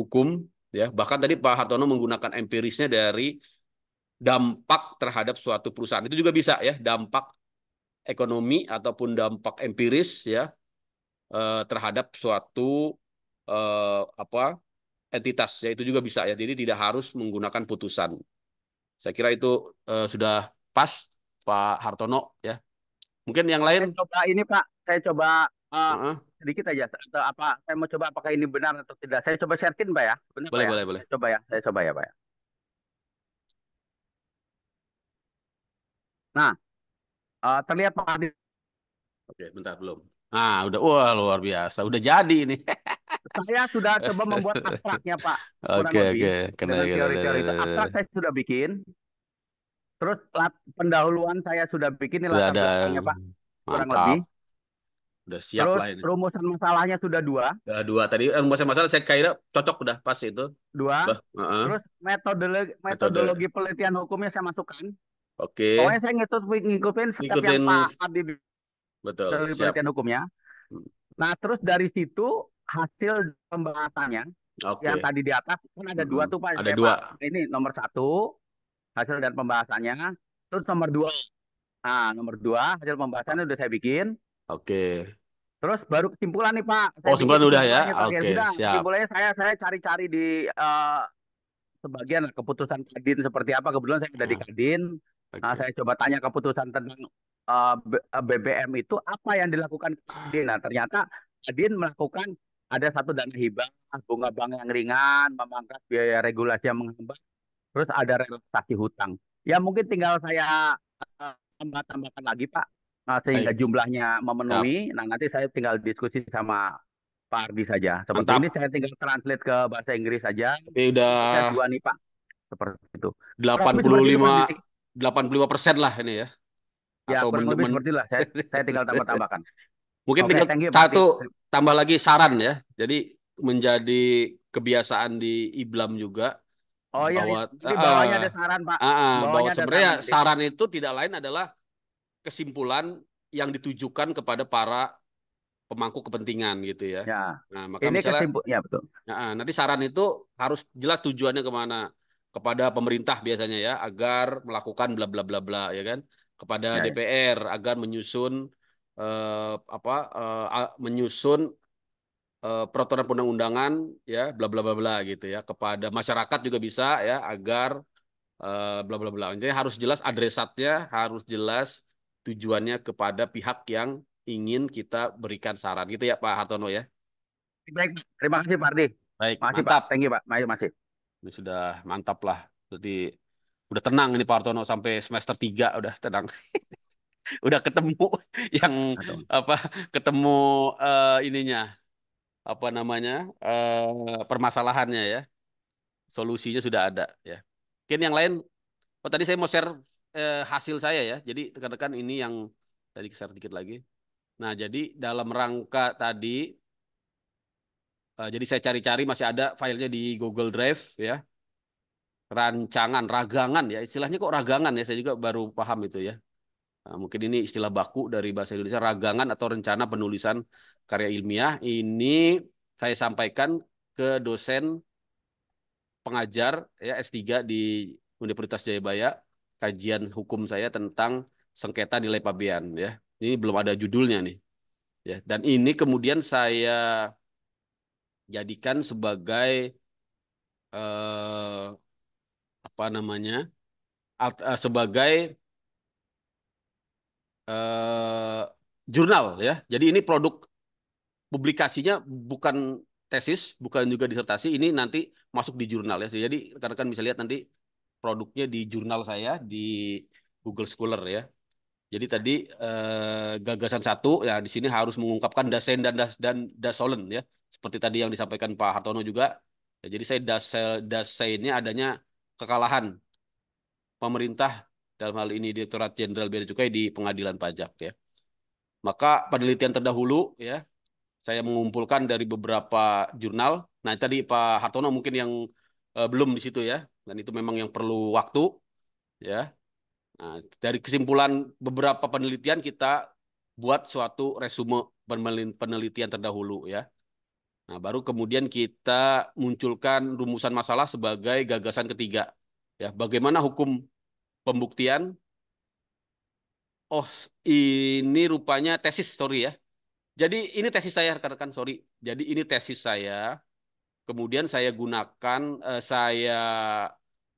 hukum ya bahkan tadi Pak Hartono menggunakan empirisnya dari dampak terhadap suatu perusahaan itu juga bisa ya dampak ekonomi ataupun dampak empiris ya eh, terhadap suatu eh, apa entitas ya itu juga bisa ya jadi tidak harus menggunakan putusan saya kira itu eh, sudah pas Pak Hartono ya mungkin yang lain saya coba ini Pak saya coba uh, uh -huh. sedikit aja atau apa saya mau coba apakah ini benar atau tidak saya coba sharekin Pak ya benar, boleh Pak, boleh ya? boleh coba ya saya coba ya Pak ya. nah Uh, terlihat Pak Adi. Oke, bentar belum. Ah, udah wah luar biasa, udah jadi ini. saya sudah coba membuat abstraknya Pak. Oke oke, kena itu. Abstrak saya sudah bikin. Terus pendahuluan saya sudah bikin ini latar belakangnya Pak. Kurang Mantap. lebih. Udah siap Terus, lah ini. Rumusan masalahnya sudah dua. Sudah dua. Tadi eh, rumusan masalah saya kira cocok udah pas itu. Dua. Bah, uh -uh. Terus metode metodologi Metode. penelitian hukumnya saya masukkan. Oke. Pokoknya saya ngikut ngikutin setiap ngikutin... yang Pak Habib betul dari siap. penelitian hukumnya. Hmm. Nah, terus dari situ hasil pembahasannya okay. yang tadi di atas kan ada hmm. dua tuh Pak. Ada ya, dua. Pak. Ini nomor satu hasil dan pembahasannya. Terus nomor dua. Nah, nomor dua hasil pembahasannya udah saya bikin. Oke. Okay. Terus baru kesimpulan nih Pak. Saya oh, kesimpulan udah ya. Oke, okay, ya siap. Kesimpulannya saya saya cari-cari di uh, sebagian keputusan Kadin seperti apa. Kebetulan saya ada di hmm. Kadin. Nah, saya coba tanya keputusan tentang uh, eh, BBM eh, itu apa yang dilakukan Kadin. Nah, ternyata Kadin melakukan ada satu dana hibah, bunga bank yang ringan, memangkas biaya regulasi yang menghambat, terus ada relaksasi hutang. Ya mungkin tinggal saya uh, tambah-tambahkan lagi Pak, nah, sehingga jumlahnya memenuhi. Ya. Nah nanti saya tinggal diskusi sama Pak Ardi saja. Sementara ini saya tinggal translate ke bahasa Inggris saja. Tapi udah dua nih Pak, seperti itu. 85 lima 85% lah ini ya. Ya, atau men- lebih seperti lah. Saya, saya tinggal tambah-tambahkan. Mungkin okay, tinggal satu tambah lagi saran ya. Jadi menjadi kebiasaan di Iblam juga. Oh iya, bahwa, di ah, bawahnya uh, ada saran Pak. Uh, uh, bahwa sebenarnya saran, saran itu tidak lain adalah kesimpulan yang ditujukan kepada para pemangku kepentingan gitu ya. ya. Nah, maka Ini misalnya, kesimpul ya betul. Nah, nanti saran itu harus jelas tujuannya kemana kepada pemerintah biasanya ya agar melakukan bla bla bla bla ya kan kepada ya. ya. DPR agar menyusun eh, apa eh, menyusun eh, peraturan undang undangan ya bla bla bla bla gitu ya kepada masyarakat juga bisa ya agar eh, bla bla bla jadi harus jelas adresatnya harus jelas tujuannya kepada pihak yang ingin kita berikan saran gitu ya Pak Hartono ya baik terima kasih Pak Ardi baik masih mantap. Pak thank you Pak masih masih ini sudah mantap lah. Jadi udah tenang ini Pak Hartono sampai semester tiga udah tenang. udah ketemu yang Aduh. apa ketemu uh, ininya apa namanya uh, permasalahannya ya solusinya sudah ada ya mungkin yang lain oh tadi saya mau share uh, hasil saya ya jadi rekan-rekan ini yang tadi share dikit lagi nah jadi dalam rangka tadi Eh, jadi saya cari-cari masih ada filenya di Google Drive ya. Rancangan, ragangan ya. Istilahnya kok ragangan ya, saya juga baru paham itu ya. Nah, mungkin ini istilah baku dari bahasa Indonesia, ragangan atau rencana penulisan karya ilmiah. Ini saya sampaikan ke dosen pengajar ya S3 di Universitas Jayabaya kajian hukum saya tentang sengketa nilai pabean ya. Ini belum ada judulnya nih. Ya, dan ini kemudian saya jadikan sebagai eh, apa namanya at, eh, sebagai eh, jurnal ya. Jadi ini produk publikasinya bukan tesis, bukan juga disertasi. Ini nanti masuk di jurnal ya. Jadi rekan-rekan bisa lihat nanti produknya di jurnal saya di Google Scholar ya. Jadi tadi eh, gagasan satu ya di sini harus mengungkapkan dasen dan das, dan dasolen ya seperti tadi yang disampaikan Pak Hartono juga. Ya, jadi saya dasar dasarnya adanya kekalahan pemerintah dalam hal ini Direktorat Jenderal Bea Cukai di Pengadilan Pajak ya. Maka penelitian terdahulu ya saya mengumpulkan dari beberapa jurnal. Nah, tadi Pak Hartono mungkin yang eh, belum di situ ya. Dan itu memang yang perlu waktu ya. Nah, dari kesimpulan beberapa penelitian kita buat suatu resume penelitian terdahulu ya. Nah, baru kemudian kita munculkan rumusan masalah sebagai gagasan ketiga. Ya, bagaimana hukum pembuktian? Oh, ini rupanya tesis, sorry ya. Jadi ini tesis saya rekan-rekan, sorry. Jadi ini tesis saya. Kemudian saya gunakan, eh, saya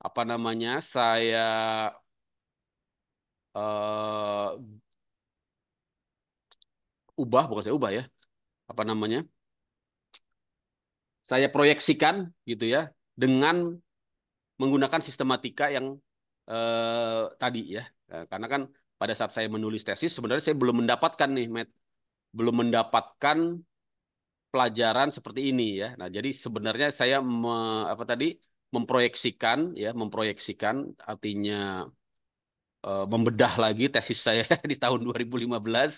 apa namanya? Saya eh, ubah, bukan saya ubah ya. Apa namanya? saya proyeksikan gitu ya dengan menggunakan sistematika yang eh, tadi ya eh, karena kan pada saat saya menulis tesis sebenarnya saya belum mendapatkan nih met belum mendapatkan pelajaran seperti ini ya nah jadi sebenarnya saya me, apa tadi memproyeksikan ya memproyeksikan artinya eh, membedah lagi tesis saya di tahun 2015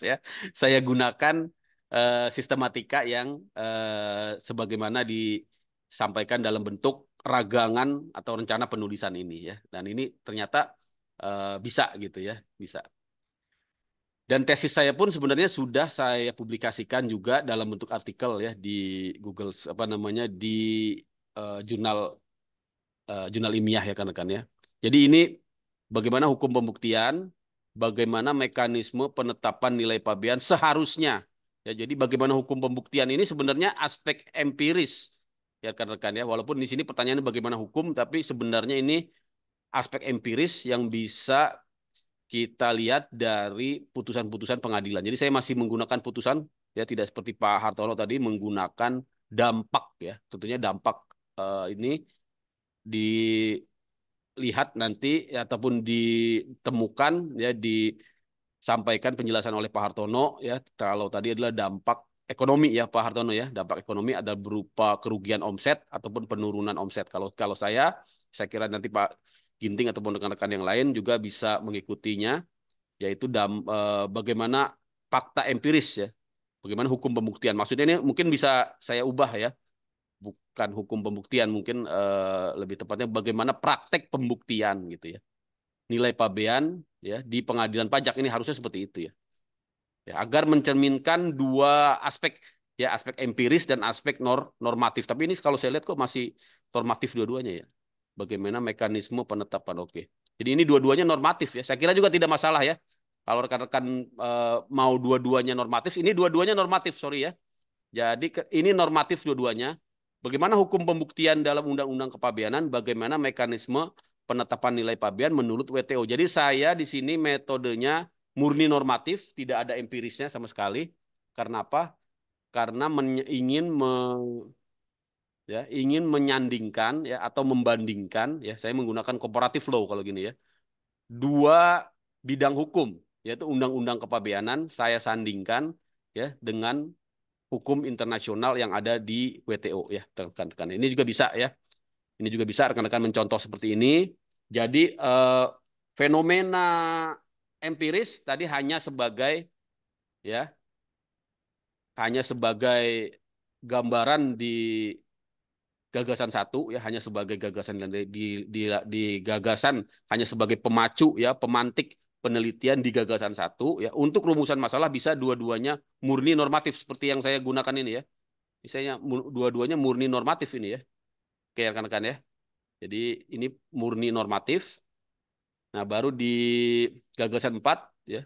ya saya gunakan Eh, sistematika yang uh, sebagaimana disampaikan dalam bentuk ragangan atau rencana penulisan ini ya. Dan ini ternyata uh, bisa gitu ya, bisa. Dan tesis saya pun sebenarnya sudah saya publikasikan juga dalam bentuk artikel ya di Google apa namanya di uh, jurnal uh, jurnal ilmiah ya kan-kan ya. Jadi ini bagaimana hukum pembuktian, bagaimana mekanisme penetapan nilai pabean seharusnya Ya, jadi bagaimana hukum pembuktian ini sebenarnya aspek empiris ya rekan-rekan ya. Walaupun di sini pertanyaannya bagaimana hukum, tapi sebenarnya ini aspek empiris yang bisa kita lihat dari putusan-putusan pengadilan. Jadi saya masih menggunakan putusan ya tidak seperti Pak Hartono tadi menggunakan dampak ya. Tentunya dampak eh, ini dilihat nanti ataupun ditemukan ya di sampaikan penjelasan oleh Pak Hartono ya kalau tadi adalah dampak ekonomi ya Pak Hartono ya dampak ekonomi ada berupa kerugian omset ataupun penurunan omset kalau kalau saya saya kira nanti Pak Ginting ataupun rekan-rekan yang lain juga bisa mengikutinya yaitu dam, e, bagaimana fakta empiris ya bagaimana hukum pembuktian maksudnya ini mungkin bisa saya ubah ya bukan hukum pembuktian mungkin e, lebih tepatnya bagaimana praktek pembuktian gitu ya nilai pabean ya di pengadilan pajak ini harusnya seperti itu ya. ya agar mencerminkan dua aspek ya aspek empiris dan aspek nor normatif. Tapi ini kalau saya lihat kok masih normatif dua-duanya ya. Bagaimana mekanisme penetapan oke. Jadi ini dua-duanya normatif ya. Saya kira juga tidak masalah ya. Kalau rekan-rekan e, mau dua-duanya normatif, ini dua-duanya normatif, sorry ya. Jadi ini normatif dua-duanya. Bagaimana hukum pembuktian dalam undang-undang kepabeanan, bagaimana mekanisme penetapan nilai pabean menurut WTO. Jadi saya di sini metodenya murni normatif, tidak ada empirisnya sama sekali. Karena apa? Karena men ingin me ya ingin menyandingkan ya atau membandingkan ya saya menggunakan comparative law kalau gini ya dua bidang hukum yaitu undang-undang kepabeanan saya sandingkan ya dengan hukum internasional yang ada di WTO ya tekan-tekan ini juga bisa ya ini juga bisa rekan-rekan mencontoh seperti ini. Jadi eh, fenomena empiris tadi hanya sebagai ya hanya sebagai gambaran di gagasan satu ya hanya sebagai gagasan di, di, di, di gagasan hanya sebagai pemacu ya pemantik penelitian di gagasan satu ya untuk rumusan masalah bisa dua-duanya murni normatif seperti yang saya gunakan ini ya misalnya dua-duanya murni normatif ini ya Oke rekan-rekan ya. Jadi ini murni normatif. Nah baru di gagasan 4 ya.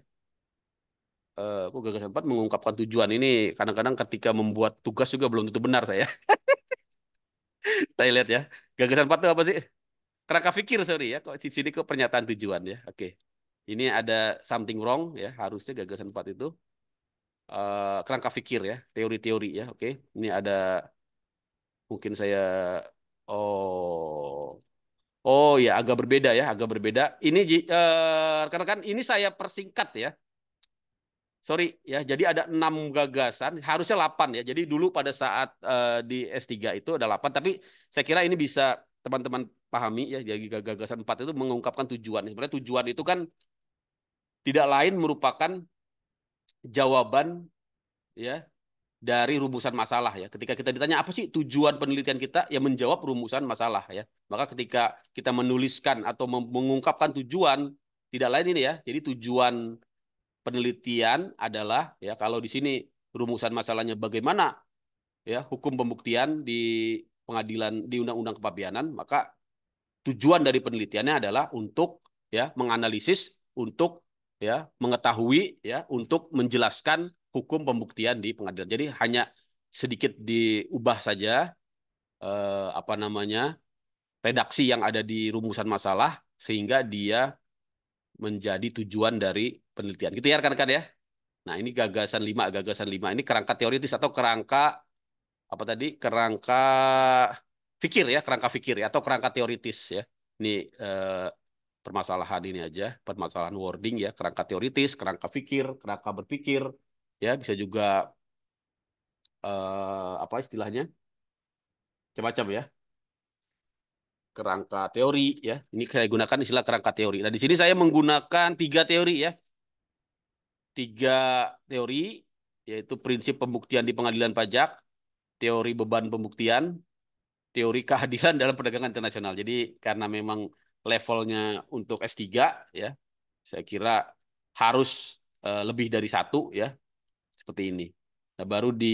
Eh, kok gagasan 4 mengungkapkan tujuan ini kadang-kadang ketika membuat tugas juga belum tentu benar saya. saya lihat ya. Gagasan 4 itu apa sih? Kerangka pikir sorry ya. Kok di sini kok pernyataan tujuan ya. Oke. Ini ada something wrong ya. Harusnya gagasan 4 itu uh, kerangka pikir ya, teori-teori ya, oke. Ini ada mungkin saya Oh. Oh ya agak berbeda ya, agak berbeda. Ini eh, rekan-rekan uh, ini saya persingkat ya. Sorry ya, jadi ada enam gagasan, harusnya 8 ya. Jadi dulu pada saat uh, di S3 itu ada 8, tapi saya kira ini bisa teman-teman pahami ya, jadi gagasan 4 itu mengungkapkan tujuan. Sebenarnya tujuan itu kan tidak lain merupakan jawaban ya dari rumusan masalah ya. Ketika kita ditanya apa sih tujuan penelitian kita, yang menjawab rumusan masalah ya. Maka ketika kita menuliskan atau mengungkapkan tujuan, tidak lain ini ya. Jadi tujuan penelitian adalah ya kalau di sini rumusan masalahnya bagaimana ya hukum pembuktian di pengadilan di undang-undang kepabianan, maka tujuan dari penelitiannya adalah untuk ya menganalisis, untuk ya mengetahui ya untuk menjelaskan hukum pembuktian di pengadilan. Jadi hanya sedikit diubah saja eh, apa namanya redaksi yang ada di rumusan masalah sehingga dia menjadi tujuan dari penelitian. Gitu ya rekan-rekan ya. Nah, ini gagasan lima, gagasan lima ini kerangka teoritis atau kerangka apa tadi? Kerangka fikir ya, kerangka fikir ya atau kerangka teoritis ya. Ini eh, permasalahan ini aja, permasalahan wording ya, kerangka teoritis, kerangka fikir, kerangka berpikir, ya bisa juga eh, apa istilahnya macam-macam ya kerangka teori ya ini saya gunakan istilah kerangka teori nah di sini saya menggunakan tiga teori ya tiga teori yaitu prinsip pembuktian di pengadilan pajak teori beban pembuktian teori keadilan dalam perdagangan internasional jadi karena memang levelnya untuk S3 ya saya kira harus eh, lebih dari satu ya seperti ini. Nah, baru di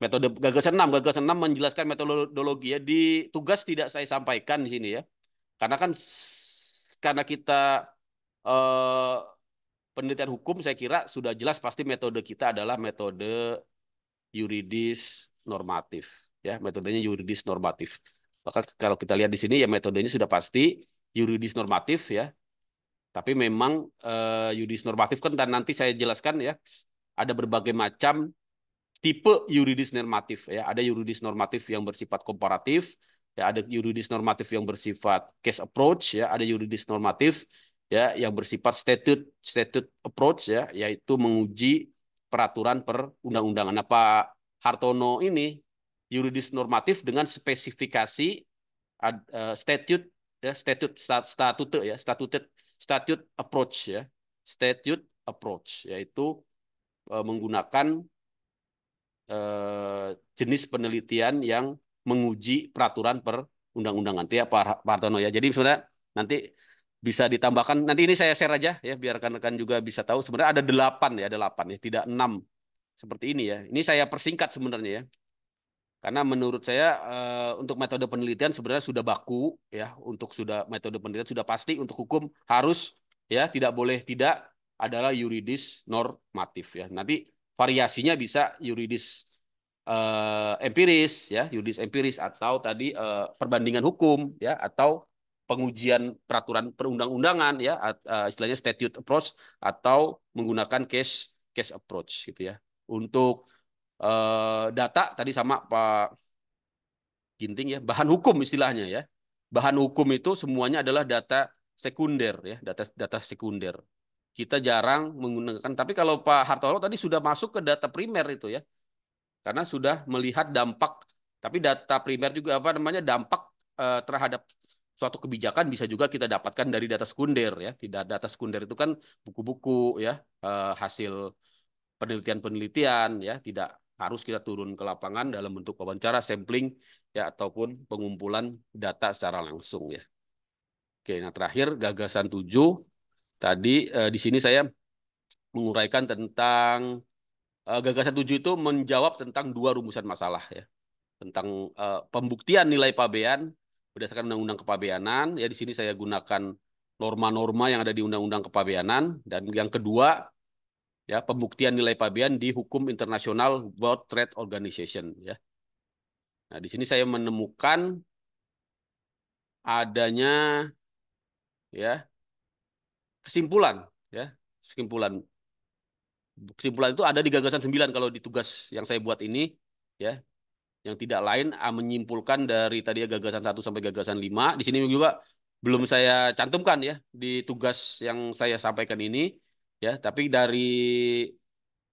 metode gagasan 6, gagasan 6 menjelaskan metodologi ya. Di tugas tidak saya sampaikan di sini ya. Karena kan karena kita eh, penelitian hukum saya kira sudah jelas pasti metode kita adalah metode yuridis normatif ya, metodenya yuridis normatif. Maka kalau kita lihat di sini ya metodenya sudah pasti yuridis normatif ya. Tapi memang eh, yuridis normatif kan dan nanti saya jelaskan ya ada berbagai macam tipe yuridis normatif ya ada yuridis normatif yang bersifat komparatif ya ada yuridis normatif yang bersifat case approach ya ada yuridis normatif ya yang bersifat statute statute approach ya yaitu menguji peraturan per undang-undangan. Nah, Hartono ini yuridis normatif dengan spesifikasi ad, eh, statute ya statute statute ya statute statute approach ya statute approach yaitu Eh, menggunakan eh, jenis penelitian yang menguji peraturan perundang undangan ya Pak Hartono ya. Jadi sebenarnya nanti bisa ditambahkan. Nanti ini saya share aja ya, biar rekan-rekan juga bisa tahu. Sebenarnya ada delapan ya, ada delapan ya, tidak enam seperti ini ya. Ini saya persingkat sebenarnya ya. Karena menurut saya eh, untuk metode penelitian sebenarnya sudah baku ya, untuk sudah metode penelitian sudah pasti untuk hukum harus ya tidak boleh tidak adalah yuridis normatif ya. Nanti variasinya bisa yuridis eh, empiris ya, yuridis empiris atau tadi eh, perbandingan hukum ya atau pengujian peraturan perundang-undangan ya eh, istilahnya statute approach atau menggunakan case case approach gitu ya. Untuk uh, data tadi sama Pak Ginting ya, bahan hukum istilahnya ya. Bahan hukum itu semuanya adalah data sekunder ya, data data sekunder kita jarang menggunakan. Tapi kalau Pak Hartono tadi sudah masuk ke data primer itu ya, karena sudah melihat dampak. Tapi data primer juga apa namanya dampak eh, terhadap suatu kebijakan bisa juga kita dapatkan dari data sekunder ya. Tidak data sekunder itu kan buku-buku ya eh, hasil penelitian-penelitian ya tidak harus kita turun ke lapangan dalam bentuk wawancara, sampling ya ataupun pengumpulan data secara langsung ya. Oke, nah terakhir gagasan 7 Tadi eh, di sini saya menguraikan tentang eh, gagasan tujuh itu menjawab tentang dua rumusan masalah ya tentang eh, pembuktian nilai pabean berdasarkan undang-undang kepabeanan ya di sini saya gunakan norma-norma yang ada di undang-undang kepabeanan dan yang kedua ya pembuktian nilai pabean di hukum internasional World Trade Organization ya. Nah, di sini saya menemukan adanya ya kesimpulan ya kesimpulan kesimpulan itu ada di gagasan 9 kalau di tugas yang saya buat ini ya yang tidak lain menyimpulkan dari tadi ya, gagasan 1 sampai gagasan 5 di sini juga belum saya cantumkan ya di tugas yang saya sampaikan ini ya tapi dari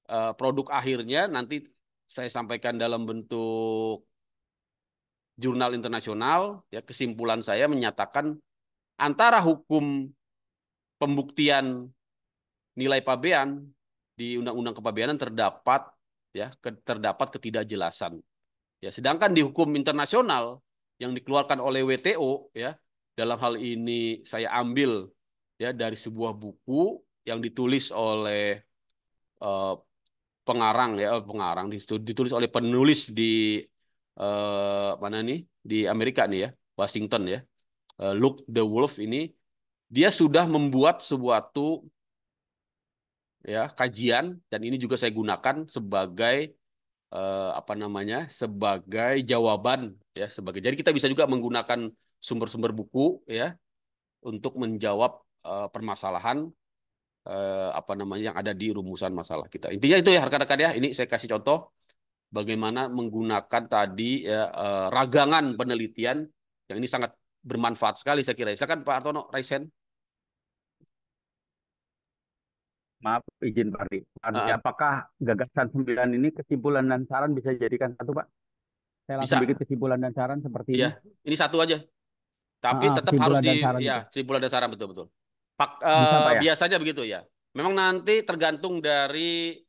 uh, produk akhirnya nanti saya sampaikan dalam bentuk jurnal internasional ya kesimpulan saya menyatakan antara hukum pembuktian nilai pabean di Undang-Undang Kepabeanan terdapat ya terdapat ketidakjelasan. Ya, sedangkan di hukum internasional yang dikeluarkan oleh WTO ya dalam hal ini saya ambil ya dari sebuah buku yang ditulis oleh eh, pengarang ya eh, pengarang ditulis oleh penulis di eh, mana nih di Amerika nih ya Washington ya eh, Look the Wolf ini dia sudah membuat suatu ya kajian dan ini juga saya gunakan sebagai eh, apa namanya sebagai jawaban ya sebagai jadi kita bisa juga menggunakan sumber-sumber buku ya untuk menjawab eh, permasalahan eh, apa namanya yang ada di rumusan masalah kita intinya itu ya rekan-rekan ya ini saya kasih contoh bagaimana menggunakan tadi ya, eh, ragangan penelitian yang ini sangat bermanfaat sekali saya kira. Silakan Pak Artono, Raisen. Maaf, izin Pak Ari. uh, anu, ah, ah. apakah gagasan sembilan ini kesimpulan dan saran bisa dijadikan satu, Pak? Saya langsung bisa. bikin kesimpulan dan saran seperti ya, ini. satu aja. Tapi uh, tetap harus di ya, kesimpulan dan saran betul-betul. Pak, uh, bisa, Pak, ya? biasanya begitu ya. Memang nanti tergantung dari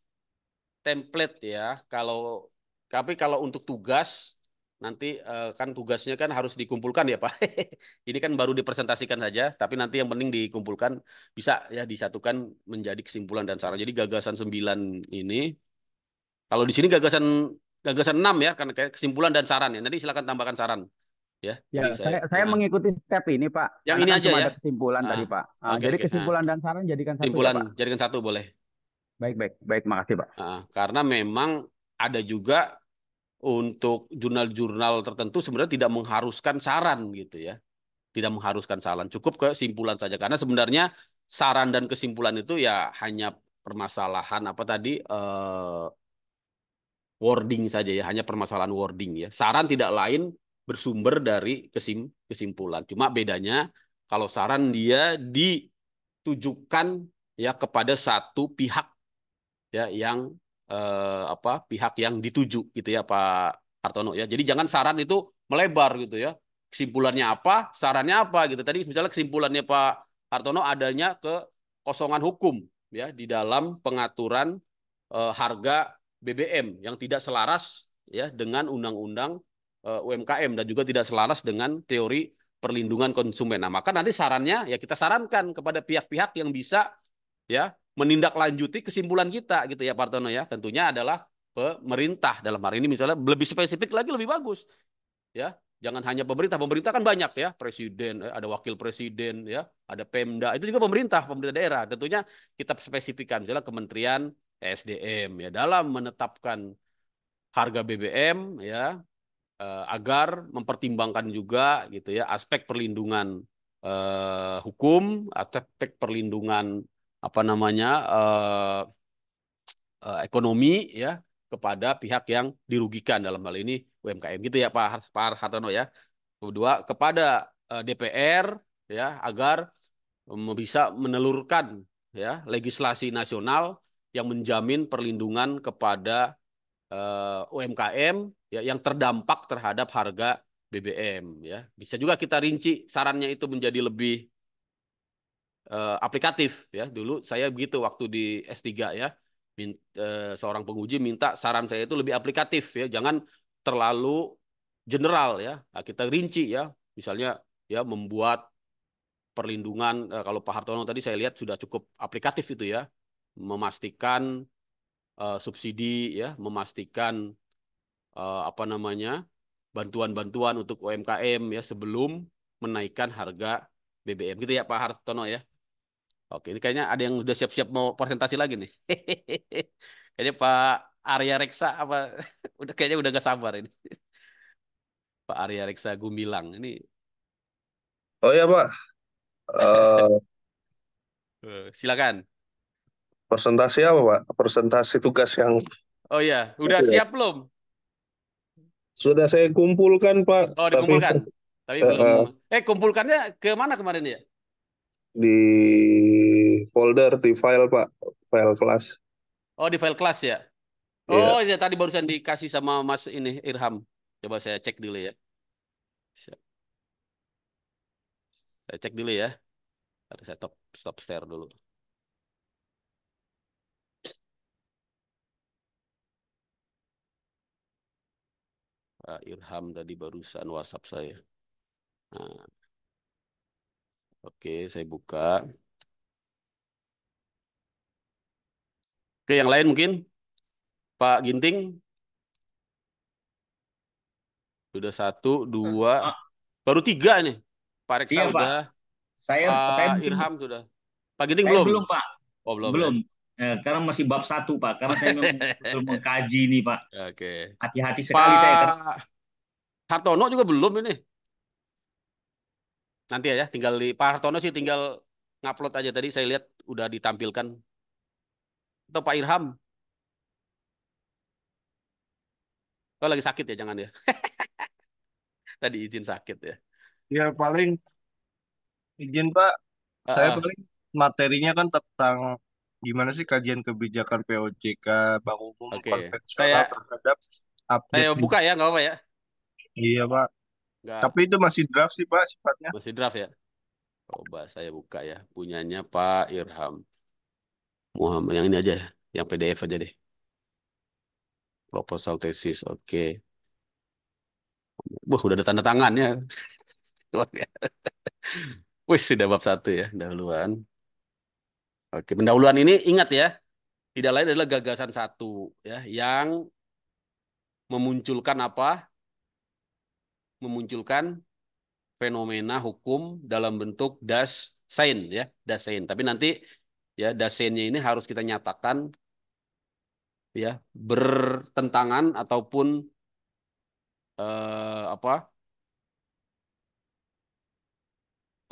template ya. Kalau tapi kalau untuk tugas nanti uh, kan tugasnya kan harus dikumpulkan ya Pak. Ini kan baru dipresentasikan saja, tapi nanti yang penting dikumpulkan bisa ya disatukan menjadi kesimpulan dan saran. Jadi gagasan 9 ini kalau di sini gagasan gagasan 6 ya karena kayak kesimpulan dan saran ya. Nanti silakan tambahkan saran. Ya, ya jadi saya, saya, saya ya. mengikuti step ini Pak. Yang ini kan aja ya. kesimpulan ah, tadi Pak. Ah, okay, jadi okay. Ah. kesimpulan ah. dan saran jadikan satu. Ya, kesimpulan ya, jadikan satu boleh. Baik baik baik makasih Pak. Ah, karena memang ada juga untuk jurnal-jurnal tertentu sebenarnya tidak mengharuskan saran gitu ya. Tidak mengharuskan saran, cukup kesimpulan saja karena sebenarnya saran dan kesimpulan itu ya hanya permasalahan apa tadi eh, wording saja ya, hanya permasalahan wording ya. Saran tidak lain bersumber dari kesim kesimpulan. Cuma bedanya kalau saran dia ditujukan ya kepada satu pihak ya yang eh, apa pihak yang dituju gitu ya Pak Hartono ya. Jadi jangan saran itu melebar gitu ya. Kesimpulannya apa, sarannya apa gitu. Tadi misalnya kesimpulannya Pak Hartono adanya kekosongan hukum ya di dalam pengaturan eh, harga BBM yang tidak selaras ya dengan undang-undang eh, UMKM dan juga tidak selaras dengan teori perlindungan konsumen. Nah, maka nanti sarannya ya kita sarankan kepada pihak-pihak yang bisa ya menindaklanjuti kesimpulan kita gitu ya Pak ya. Tentunya adalah pemerintah dalam hal ini misalnya lebih spesifik lagi lebih bagus. Ya, jangan hanya pemerintah. Pemerintah kan banyak ya, presiden, eh, ada wakil presiden ya, ada Pemda. Itu juga pemerintah, pemerintah daerah. Tentunya kita spesifikkan misalnya Kementerian SDM ya dalam menetapkan harga BBM ya eh, agar mempertimbangkan juga gitu ya aspek perlindungan eh, hukum, aspek perlindungan apa namanya uh, uh, ekonomi ya kepada pihak yang dirugikan dalam hal ini UMKM gitu ya Pak Pak Hartono ya. Kedua kepada uh, eh, DPR ya agar bisa menelurkan ya legislasi nasional yang menjamin perlindungan kepada uh, UMKM ya yang terdampak terhadap harga BBM ya. Bisa juga kita rinci sarannya itu menjadi lebih uh, aplikatif ya. Dulu saya begitu waktu di S3 ya. Min, uh, seorang penguji minta saran saya itu lebih aplikatif ya, jangan terlalu general ya. Nah, kita rinci ya. Misalnya ya membuat perlindungan uh, kalau Pak Hartono tadi saya lihat sudah cukup aplikatif itu ya. Memastikan uh, subsidi ya, memastikan uh, apa namanya? bantuan-bantuan untuk UMKM ya sebelum menaikkan harga BBM gitu ya Pak Hartono ya. Oke, ini kayaknya ada yang udah siap-siap mau presentasi lagi nih. kayaknya Pak Arya Reksa apa udah kayaknya udah gak sabar ini. Pak Arya Reksa Gumilang ini. Oh iya, Pak. Uh, silakan. Presentasi apa Pak? Presentasi tugas yang. Oh iya, udah Oke. siap belum? Sudah saya kumpulkan Pak. Oh dikumpulkan. Tapi, Tapi belum. Uh, eh kumpulkannya ke mana kemarin ya? di folder di file pak file kelas oh di file kelas ya yeah. oh ya tadi barusan dikasih sama mas ini Irham coba saya cek dulu ya saya cek dulu ya Tadi saya stop stop share dulu Irham tadi barusan WhatsApp saya. Nah, Oke, saya buka. Oke, yang lain mungkin? Pak Ginting? Sudah satu, eh, dua, ah. baru tiga nih. Pak Reksa iya, udah. Pak. Saya, Pak saya Irham belum. sudah. Pak Ginting saya belum? Belum, Pak. Oh, belum. Ya? Belum. Ya? Eh, karena masih bab satu, Pak. Karena saya belum mengkaji nih, Pak. Oke. Hati-hati sekali Pak... saya. Pak Hartono juga belum ini. Nanti ya tinggal di Pak Hartono sih tinggal ngupload aja tadi saya lihat udah ditampilkan. Atau Pak Irham. Oh lagi sakit ya jangan ya. tadi izin sakit ya. Ya paling izin Pak. Uh, saya paling materinya kan tentang gimana sih kajian kebijakan POJK Bank Umum okay. konvensional Saya... terhadap update. Saya buka ya nggak apa ya. Iya Pak. Enggak. Tapi itu masih draft sih Pak sifatnya. Masih draft ya? Coba saya buka ya. Punyanya Pak Irham. Muhammad yang ini aja ya. Yang PDF aja deh. Proposal tesis. Oke. Okay. Wah, udah ada tanda tangannya. Wih, sudah bab satu ya, pendahuluan. Oke, pendahuluan ini ingat ya, tidak lain adalah gagasan satu ya yang memunculkan apa memunculkan fenomena hukum dalam bentuk das sein ya das sein tapi nanti ya das seinnya ini harus kita nyatakan ya bertentangan ataupun eh, apa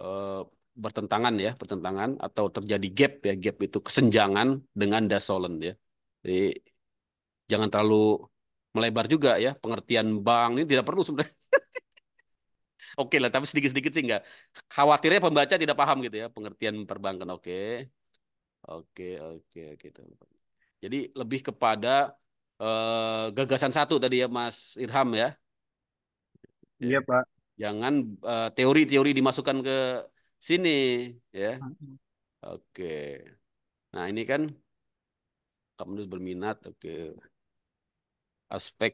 eh, bertentangan ya bertentangan atau terjadi gap ya gap itu kesenjangan dengan das solen ya jadi jangan terlalu melebar juga ya pengertian bank ini tidak perlu sebenarnya Oke lah, tapi sedikit-sedikit sih enggak. Khawatirnya pembaca tidak paham gitu ya, pengertian perbankan. Oke, oke, oke, oke. Jadi lebih kepada uh, gagasan satu tadi ya, Mas Irham ya. Iya ya. Pak. Jangan eh, teori-teori uh, dimasukkan ke sini ya. Mm-hmm. Oke. Nah ini kan kamu berminat. Oke. Aspek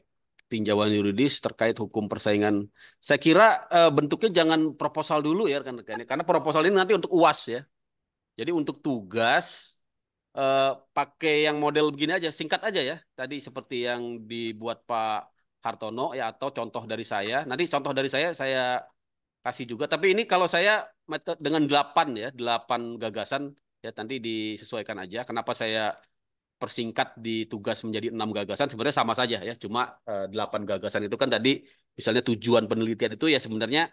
tinjauan yuridis terkait hukum persaingan. Saya kira uh, bentuknya jangan proposal dulu ya rekan-rekan ya. karena proposal ini nanti untuk UAS ya. Jadi untuk tugas uh, pakai yang model begini aja, singkat aja ya. Tadi seperti yang dibuat Pak Hartono ya atau contoh dari saya. Nanti contoh dari saya saya kasih juga. Tapi ini kalau saya dengan delapan ya, delapan gagasan ya nanti disesuaikan aja. Kenapa saya persingkat di tugas menjadi enam gagasan sebenarnya sama saja ya cuma eh, delapan gagasan itu kan tadi misalnya tujuan penelitian itu ya sebenarnya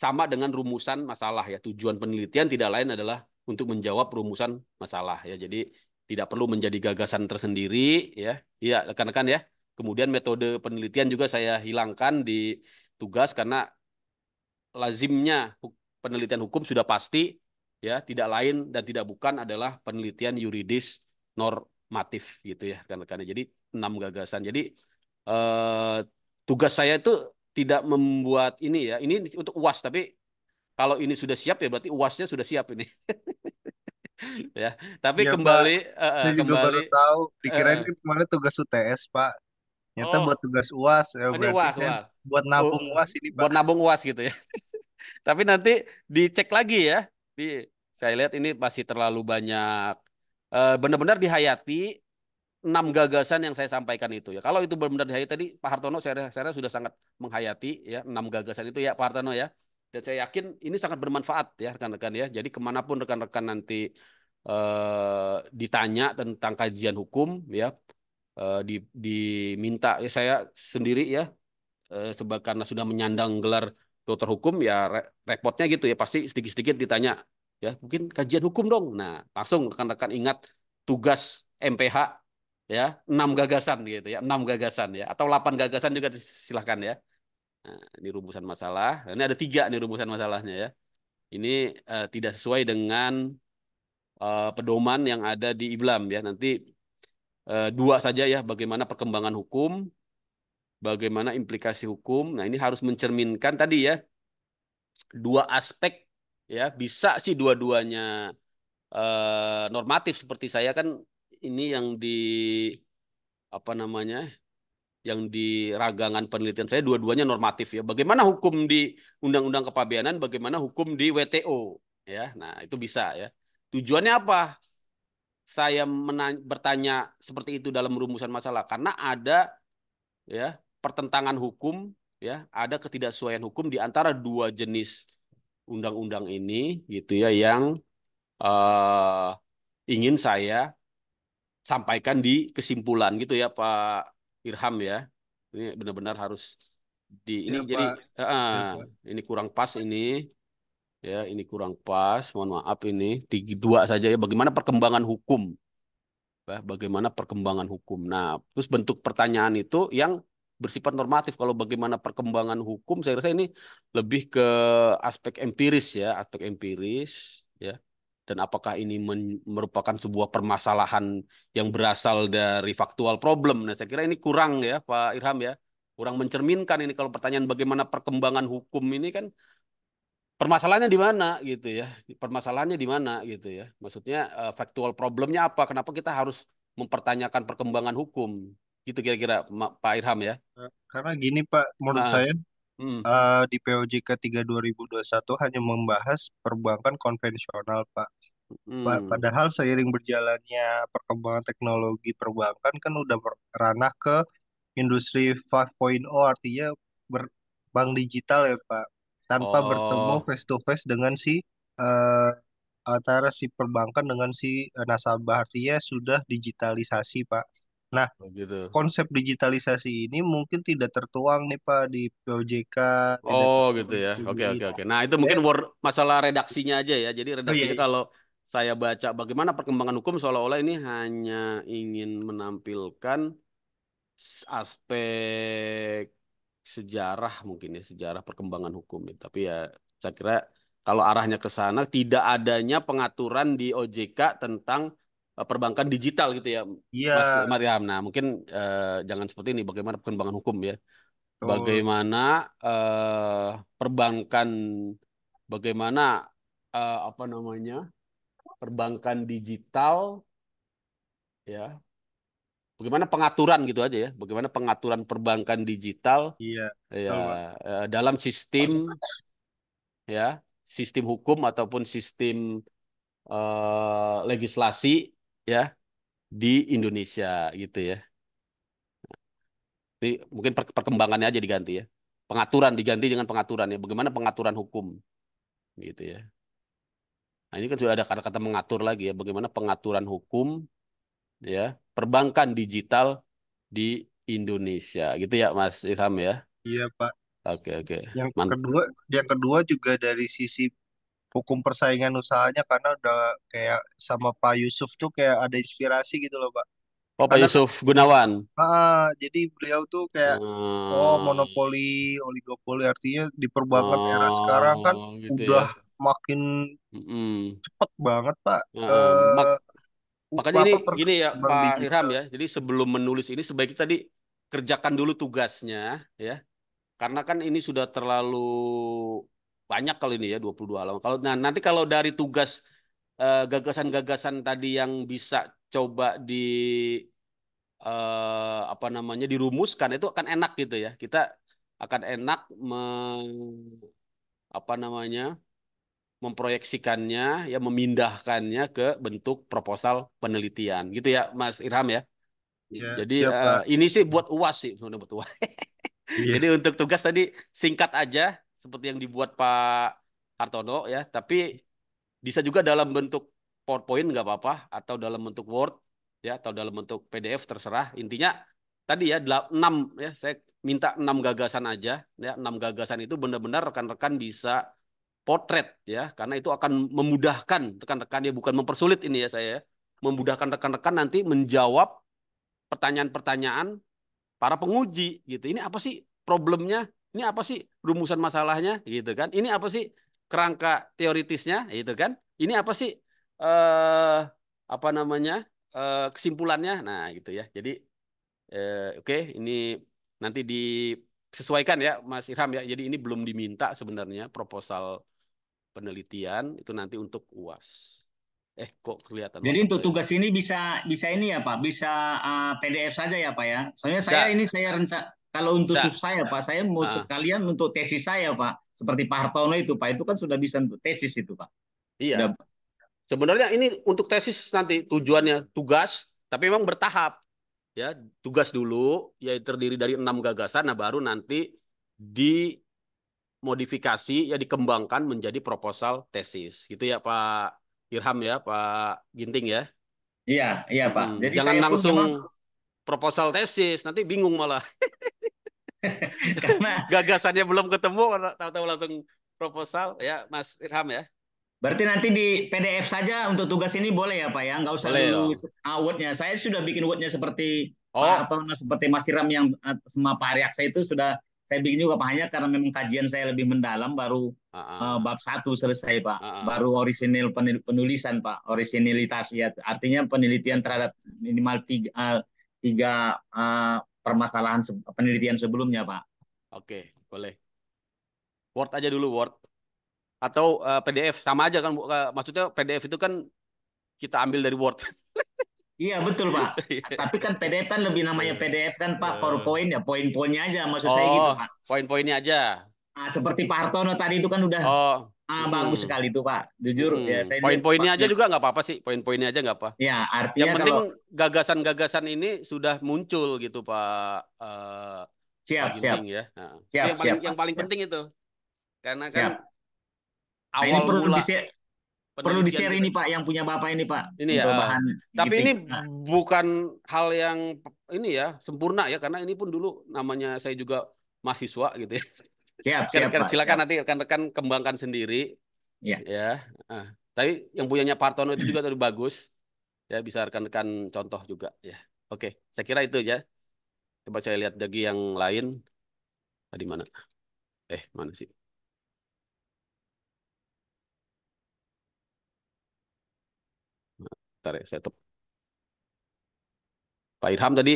sama dengan rumusan masalah ya tujuan penelitian tidak lain adalah untuk menjawab rumusan masalah ya jadi tidak perlu menjadi gagasan tersendiri ya iya rekan-rekan ya kemudian metode penelitian juga saya hilangkan di tugas karena lazimnya penelitian hukum sudah pasti ya tidak lain dan tidak bukan adalah penelitian yuridis nor matif gitu ya karena karena jadi enam gagasan jadi eh, tugas saya itu tidak membuat ini ya ini untuk uas tapi kalau ini sudah siap ya berarti uasnya sudah siap ini ya tapi ya, kembali pak, uh, eh, eh, saya juga baru tahu dikirain uh, kemarin tugas UTS pak nyata oh, buat tugas uas ya berarti uas, kan uas. buat nabung oh, uas ini pak. buat nabung uas gitu ya tapi nanti dicek lagi ya di saya lihat ini masih terlalu banyak Eh, benar-benar dihayati enam gagasan yang saya sampaikan itu ya. Kalau itu benar-benar dihayati tadi Pak Hartono saya, saya sudah sangat menghayati ya enam gagasan itu ya Pak Hartono ya. Dan saya yakin ini sangat bermanfaat ya rekan-rekan ya. Jadi kemanapun rekan-rekan nanti eh, ditanya tentang kajian hukum ya eh, di, diminta ya saya sendiri ya eh, sebab karena sudah menyandang gelar dokter hukum ya repotnya gitu ya pasti sedikit-sedikit ditanya ya mungkin kajian hukum dong. Nah, langsung rekan-rekan ingat tugas MPH ya, enam gagasan gitu ya, enam gagasan ya atau delapan gagasan juga silahkan ya. Nah, ini rumusan masalah. Ini ada tiga nih rumusan masalahnya ya. Ini uh, tidak sesuai dengan uh, pedoman yang ada di Iblam ya. Nanti uh, dua saja ya, bagaimana perkembangan hukum, bagaimana implikasi hukum. Nah, ini harus mencerminkan tadi ya dua aspek ya bisa sih dua-duanya eh, normatif seperti saya kan ini yang di apa namanya yang di ragangan penelitian saya dua-duanya normatif ya. Bagaimana hukum di Undang-Undang Kepabeanan, bagaimana hukum di WTO ya. Nah, itu bisa ya. Tujuannya apa? Saya bertanya seperti itu dalam rumusan masalah karena ada ya pertentangan hukum ya, ada ketidaksesuaian hukum di antara dua jenis undang-undang ini gitu ya yang uh, ingin saya sampaikan di kesimpulan gitu ya Pak Irham ya. Ini benar-benar harus di ini ya, jadi Pak. Uh, ini kurang pas ini ya ini kurang pas mohon maaf ini tiga dua saja ya bagaimana perkembangan hukum ya, bagaimana perkembangan hukum nah terus bentuk pertanyaan itu yang bersifat normatif kalau bagaimana perkembangan hukum saya rasa ini lebih ke aspek empiris ya aspek empiris ya dan apakah ini merupakan sebuah permasalahan yang berasal dari faktual problem nah saya kira ini kurang ya Pak Irham ya kurang mencerminkan ini kalau pertanyaan bagaimana perkembangan hukum ini kan permasalahannya di mana gitu ya permasalahannya di mana gitu ya maksudnya eh, faktual problemnya apa kenapa kita harus mempertanyakan perkembangan hukum gitu kira-kira Pak Irham ya. Eh, karena gini Pak, menurut nah. saya hmm. uh, di POJK 3 2021 hanya membahas perbankan konvensional Pak. Hmm. Padahal seiring berjalannya perkembangan teknologi perbankan kan udah ranah ke industri 5.0 artinya ber bank digital ya Pak. Tanpa oh. bertemu face to face dengan si uh, antara si perbankan dengan si nasabah artinya sudah digitalisasi Pak Nah, oh, gitu. konsep digitalisasi ini mungkin tidak tertuang nih Pak di POJK. Oh, gitu ya. Oke, oke, oke. Nah, itu mungkin word masalah redaksinya aja ya. Jadi oh, iya, redaksinya oh, iya, kalau saya baca bagaimana perkembangan hukum seolah-olah ini hanya ingin menampilkan aspek sejarah mungkin ya, sejarah perkembangan hukum ya. Tapi ya saya kira kalau arahnya ke sana tidak adanya pengaturan di OJK tentang Eh, perbankan digital gitu ya, ya. Mas Mariam. Nah, mungkin uh, jangan seperti ini. Bagaimana perkembangan hukum ya? Oh. Bagaimana uh, perbankan, bagaimana uh, apa namanya perbankan digital, ya? Bagaimana pengaturan gitu aja ya? Bagaimana pengaturan perbankan digital? Iya. Ya, oh. dalam sistem, ya, sistem hukum ataupun sistem uh, legislasi ya di Indonesia gitu ya. Ini mungkin perkembangannya aja diganti ya. Pengaturan diganti dengan pengaturan ya. Bagaimana pengaturan hukum gitu ya. Nah, ini kan sudah ada kata-kata mengatur lagi ya. Bagaimana pengaturan hukum ya perbankan digital di Indonesia gitu ya Mas Irham ya. Iya Pak. Oke okay, oke. Okay. Yang Mant kedua, yang kedua juga dari sisi hukum persaingan usahanya karena udah kayak sama Pak Yusuf tuh kayak ada inspirasi gitu loh Pak. Oh, Pak Yusuf Gunawan. Ah, jadi beliau tuh kayak hmm. oh monopoli, oligopoli artinya di perbankan oh, era sekarang kan oh, gitu ya. udah ya. makin mm. cepet banget Pak. Hmm. Uh, Mak eh, makanya ini gini ya Pak digital. Irham ya. Jadi sebelum menulis ini sebaiknya tadi kerjakan dulu tugasnya ya. Karena kan ini sudah terlalu banyak kali ini ya 22 halaman. Kalau nah nanti kalau dari tugas eh, gagasan-gagasan uh, tadi yang bisa coba di uh, apa namanya dirumuskan itu akan enak gitu ya. Kita akan enak me, apa namanya memproyeksikannya ya memindahkannya ke bentuk proposal penelitian gitu ya Mas Irham ya. ya Jadi uh, ini sih buat UAS sih buat UAS. Yeah. Iya. Jadi untuk tugas tadi singkat aja seperti yang dibuat Pak Hartono ya, tapi bisa juga dalam bentuk PowerPoint nggak apa-apa atau dalam bentuk Word ya atau dalam bentuk PDF terserah. Intinya tadi ya 6 ya saya minta 6 gagasan aja ya 6 gagasan itu benar-benar rekan-rekan bisa potret ya karena itu akan memudahkan rekan-rekan ya bukan mempersulit ini ya saya ya. memudahkan rekan-rekan nanti menjawab pertanyaan-pertanyaan para penguji gitu. Ini apa sih problemnya? Ini apa sih rumusan masalahnya gitu kan? Ini apa sih kerangka teoritisnya gitu kan? Ini apa sih eh apa namanya? Eh, kesimpulannya. Nah, gitu ya. Jadi eh, oke, okay, ini nanti disesuaikan ya Mas Irham ya. Jadi ini belum diminta sebenarnya proposal penelitian itu nanti untuk UAS. Eh kok kelihatan. Jadi untuk tugas ya? ini bisa bisa ini ya Pak, bisa uh, eh, PDF saja ya Pak ya. Soalnya bisa. saya ini saya rencana kalau untuk bisa. saya Pak, saya mau ah. sekalian untuk tesis saya Pak, seperti Pak Hartono itu Pak, itu kan sudah bisa untuk tesis itu Pak. Iya. Sudah. Sebenarnya ini untuk tesis nanti tujuannya tugas, tapi memang bertahap. Ya, tugas dulu, ya terdiri dari enam gagasan, nah baru nanti dimodifikasi, ya dikembangkan menjadi proposal tesis. Gitu ya Pak Irham ya, Pak Ginting ya. Iya, iya Pak. Hmm, Jadi jangan langsung proposal tesis nanti bingung malah karena gagasannya belum ketemu tahu-tahu langsung proposal ya Mas Irham ya Berarti nanti di PDF saja untuk tugas ini boleh ya Pak ya, nggak usah boleh, dulu uh, Saya sudah bikin wordnya seperti oh. Pak atau seperti Mas Siram yang eh, sama Pak Ariak saya itu sudah saya bikin juga Pak hanya karena memang kajian saya lebih mendalam baru uh -uh. Uh, bab satu selesai Pak, uh -uh. baru orisinil penulisan Pak, orisinilitas ya artinya penelitian terhadap minimal tiga uh, tiga uh, permasalahan se penelitian sebelumnya, Pak. Oke, boleh. Word aja dulu Word atau uh, eh, PDF sama aja kan eh, maksudnya PDF itu kan kita ambil dari Word. iya betul pak. Iya. Tapi kan PDF kan lebih namanya iya. PDF kan pak iya. PowerPoint ya poin-poinnya aja maksud oh, saya gitu oh, pak. Poin-poinnya aja. Nah, seperti Pak Hartono tadi itu kan udah oh. Ah, hmm. sekali itu Pak. Jujur hmm. ya saya Poin-poinnya aja juga nggak apa-apa sih. Poin-poinnya aja nggak apa. Ya, artinya Yang penting kalau... gagasan-gagasan ini sudah muncul gitu Pak. Uh, siap, Pak Ginting, siap. Ya. Nah. siap. Yang paling siap. yang paling penting itu. Karena kan siap. awal nah, ini perlu mula di perlu di share ini Pak yang punya Bapak ini Pak. Ini ya. tapi gitu. ini nah. bukan hal yang ini ya sempurna ya karena ini pun dulu namanya saya juga mahasiswa gitu ya. Siap, kan- siap. siap kan silakan siap. nanti rekan-rekan kembangkan sendiri. Iya. ya Ya. Nah, tapi yang punyanya Partono itu juga tadi bagus. Ya bisa rekan-rekan contoh juga ya. Oke, saya kira itu ya. Coba saya lihat lagi yang lain. Tadi ah, mana? Eh, mana sih? Bentar ya, saya top. Pak Irham tadi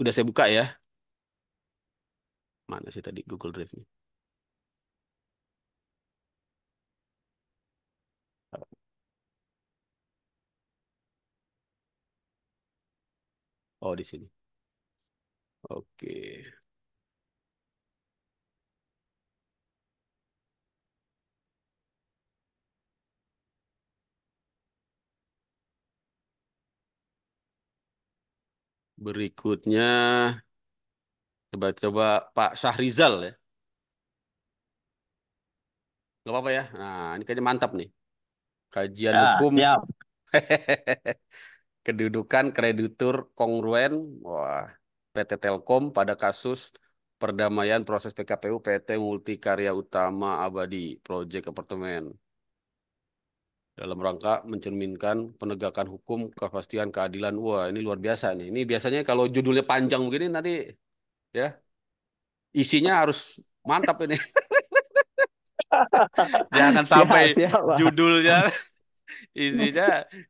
udah saya buka ya. Mana sih tadi Google Drive-nya? Oh, di sini. Oke. Berikutnya coba-coba Pak Syahrizal ya. Gak apa-apa ya. Nah, ini kayaknya mantap nih. Kajian ya, hukum. Siap. kedudukan kreditur kongruen wah PT Telkom pada kasus perdamaian proses PKPU PT Multikarya Utama Abadi Project Apartemen dalam rangka mencerminkan penegakan hukum kepastian keadilan wah ini luar biasa nih ini biasanya kalau judulnya panjang begini nanti ya isinya harus mantap ini jangan sampai judulnya Isinya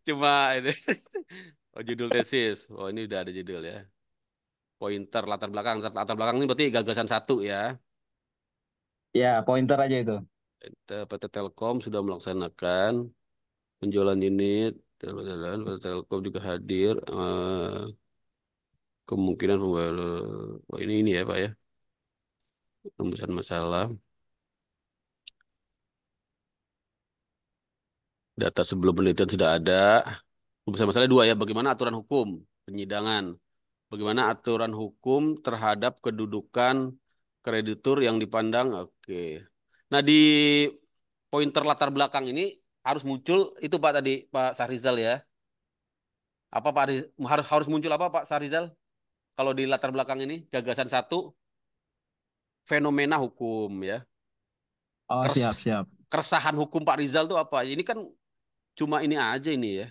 cuma ini. Oh, judul tesis. Oh, ini udah ada judul ya. Pointer latar belakang. Latar belakang ini berarti gagasan satu ya. Ya, pointer aja itu. PT Telkom sudah melaksanakan penjualan unit. PT Telkom juga hadir. Eh, kemungkinan pembayar. Oh, ini ini ya, Pak ya. Tembusan masalah. Data sebelum penelitian sudah ada. Bisa Masalahnya dua ya, bagaimana aturan hukum penyidangan? Bagaimana aturan hukum terhadap kedudukan kreditur yang dipandang? Oke. Nah, di pointer latar belakang ini harus muncul itu Pak tadi Pak Sarizal ya. Apa Pak harus harus muncul apa Pak Sarizal? Kalau di latar belakang ini gagasan satu fenomena hukum ya. Oh, Kers siap, siap. Keresahan hukum Pak Rizal itu apa? Ini kan cuma ini aja ini ya.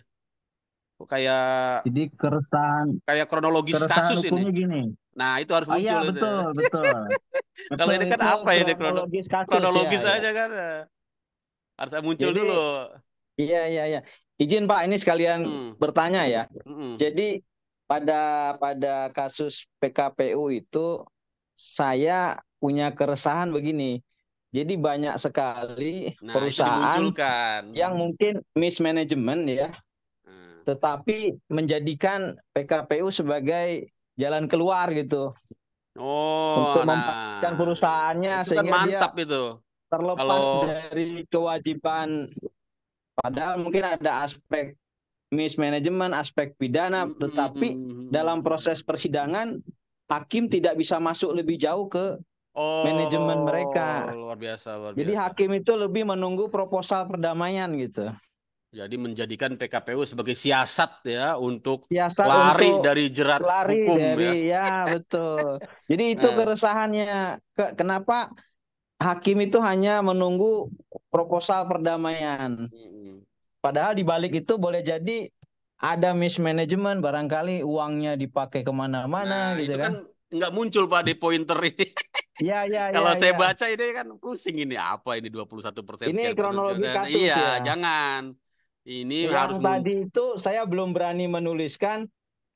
Kayak jadi keresahan kayak kronologis keresahan kasus ini. Gini. Nah, itu harus oh, iya, muncul iya, betul, betul. betul Kalau ini kan apa ya kronologis kasus kronologis ya, aja ya. kan. Harus muncul jadi, dulu. Iya, iya, iya. Izin Pak, ini sekalian hmm. bertanya ya. Hmm. Jadi pada pada kasus PKPU itu saya punya keresahan begini. Jadi banyak sekali nah, perusahaan yang mungkin mismanagement ya, hmm. tetapi menjadikan PKPU sebagai jalan keluar gitu. Oh, untuk nah, perusahaannya itu kan sehingga kan mantap dia itu. terlepas Kalau... dari kewajiban. Padahal mungkin ada aspek mismanagement, aspek pidana, hmm, hmm, tetapi hmm, -hmm. dalam proses persidangan hakim tidak bisa masuk lebih jauh ke Oh, manajemen mereka. Oh, luar biasa, luar biasa. Jadi hakim itu lebih menunggu proposal perdamaian gitu. Jadi menjadikan PKPU sebagai siasat ya untuk siasat lari untuk dari jerat lari hukum ya. dari, ya. ya betul. Jadi itu nah. keresahannya. kenapa hakim itu hanya menunggu proposal perdamaian? Padahal di balik itu boleh jadi ada mismanagement barangkali uangnya dipakai kemana-mana nah, gitu itu kan. kan nggak muncul Pak di pointer ini. Iya, iya, iya. Kalau ya, saya ya. baca ini kan pusing ini apa ini 21 persen. Ini kronologi kasus Iya, ya. jangan. Ini Yang harus tadi itu saya belum berani menuliskan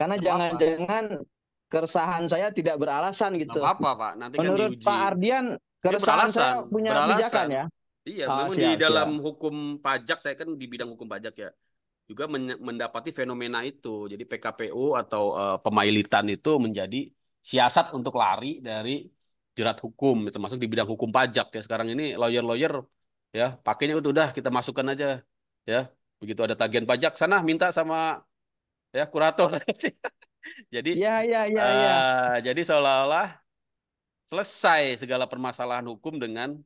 karena jangan-jangan keresahan saya tidak beralasan gitu. Gak apa, Pak. Nanti kan Menurut kan diuji. Pak Ardian, keresahan saya punya beralasan. ya. Iya, oh, memang siap, di dalam siap. hukum pajak saya kan di bidang hukum pajak ya juga mendapati fenomena itu. Jadi PKPU atau uh, pemailitan itu menjadi siasat untuk lari dari jerat hukum termasuk di bidang hukum pajak ya sekarang ini lawyer-lawyer ya pakainya itu udah kita masukkan aja ya begitu ada tagihan pajak sana minta sama ya kurator jadi ya ya ya, uh, ya. Eh, jadi seolah-olah selesai segala permasalahan hukum dengan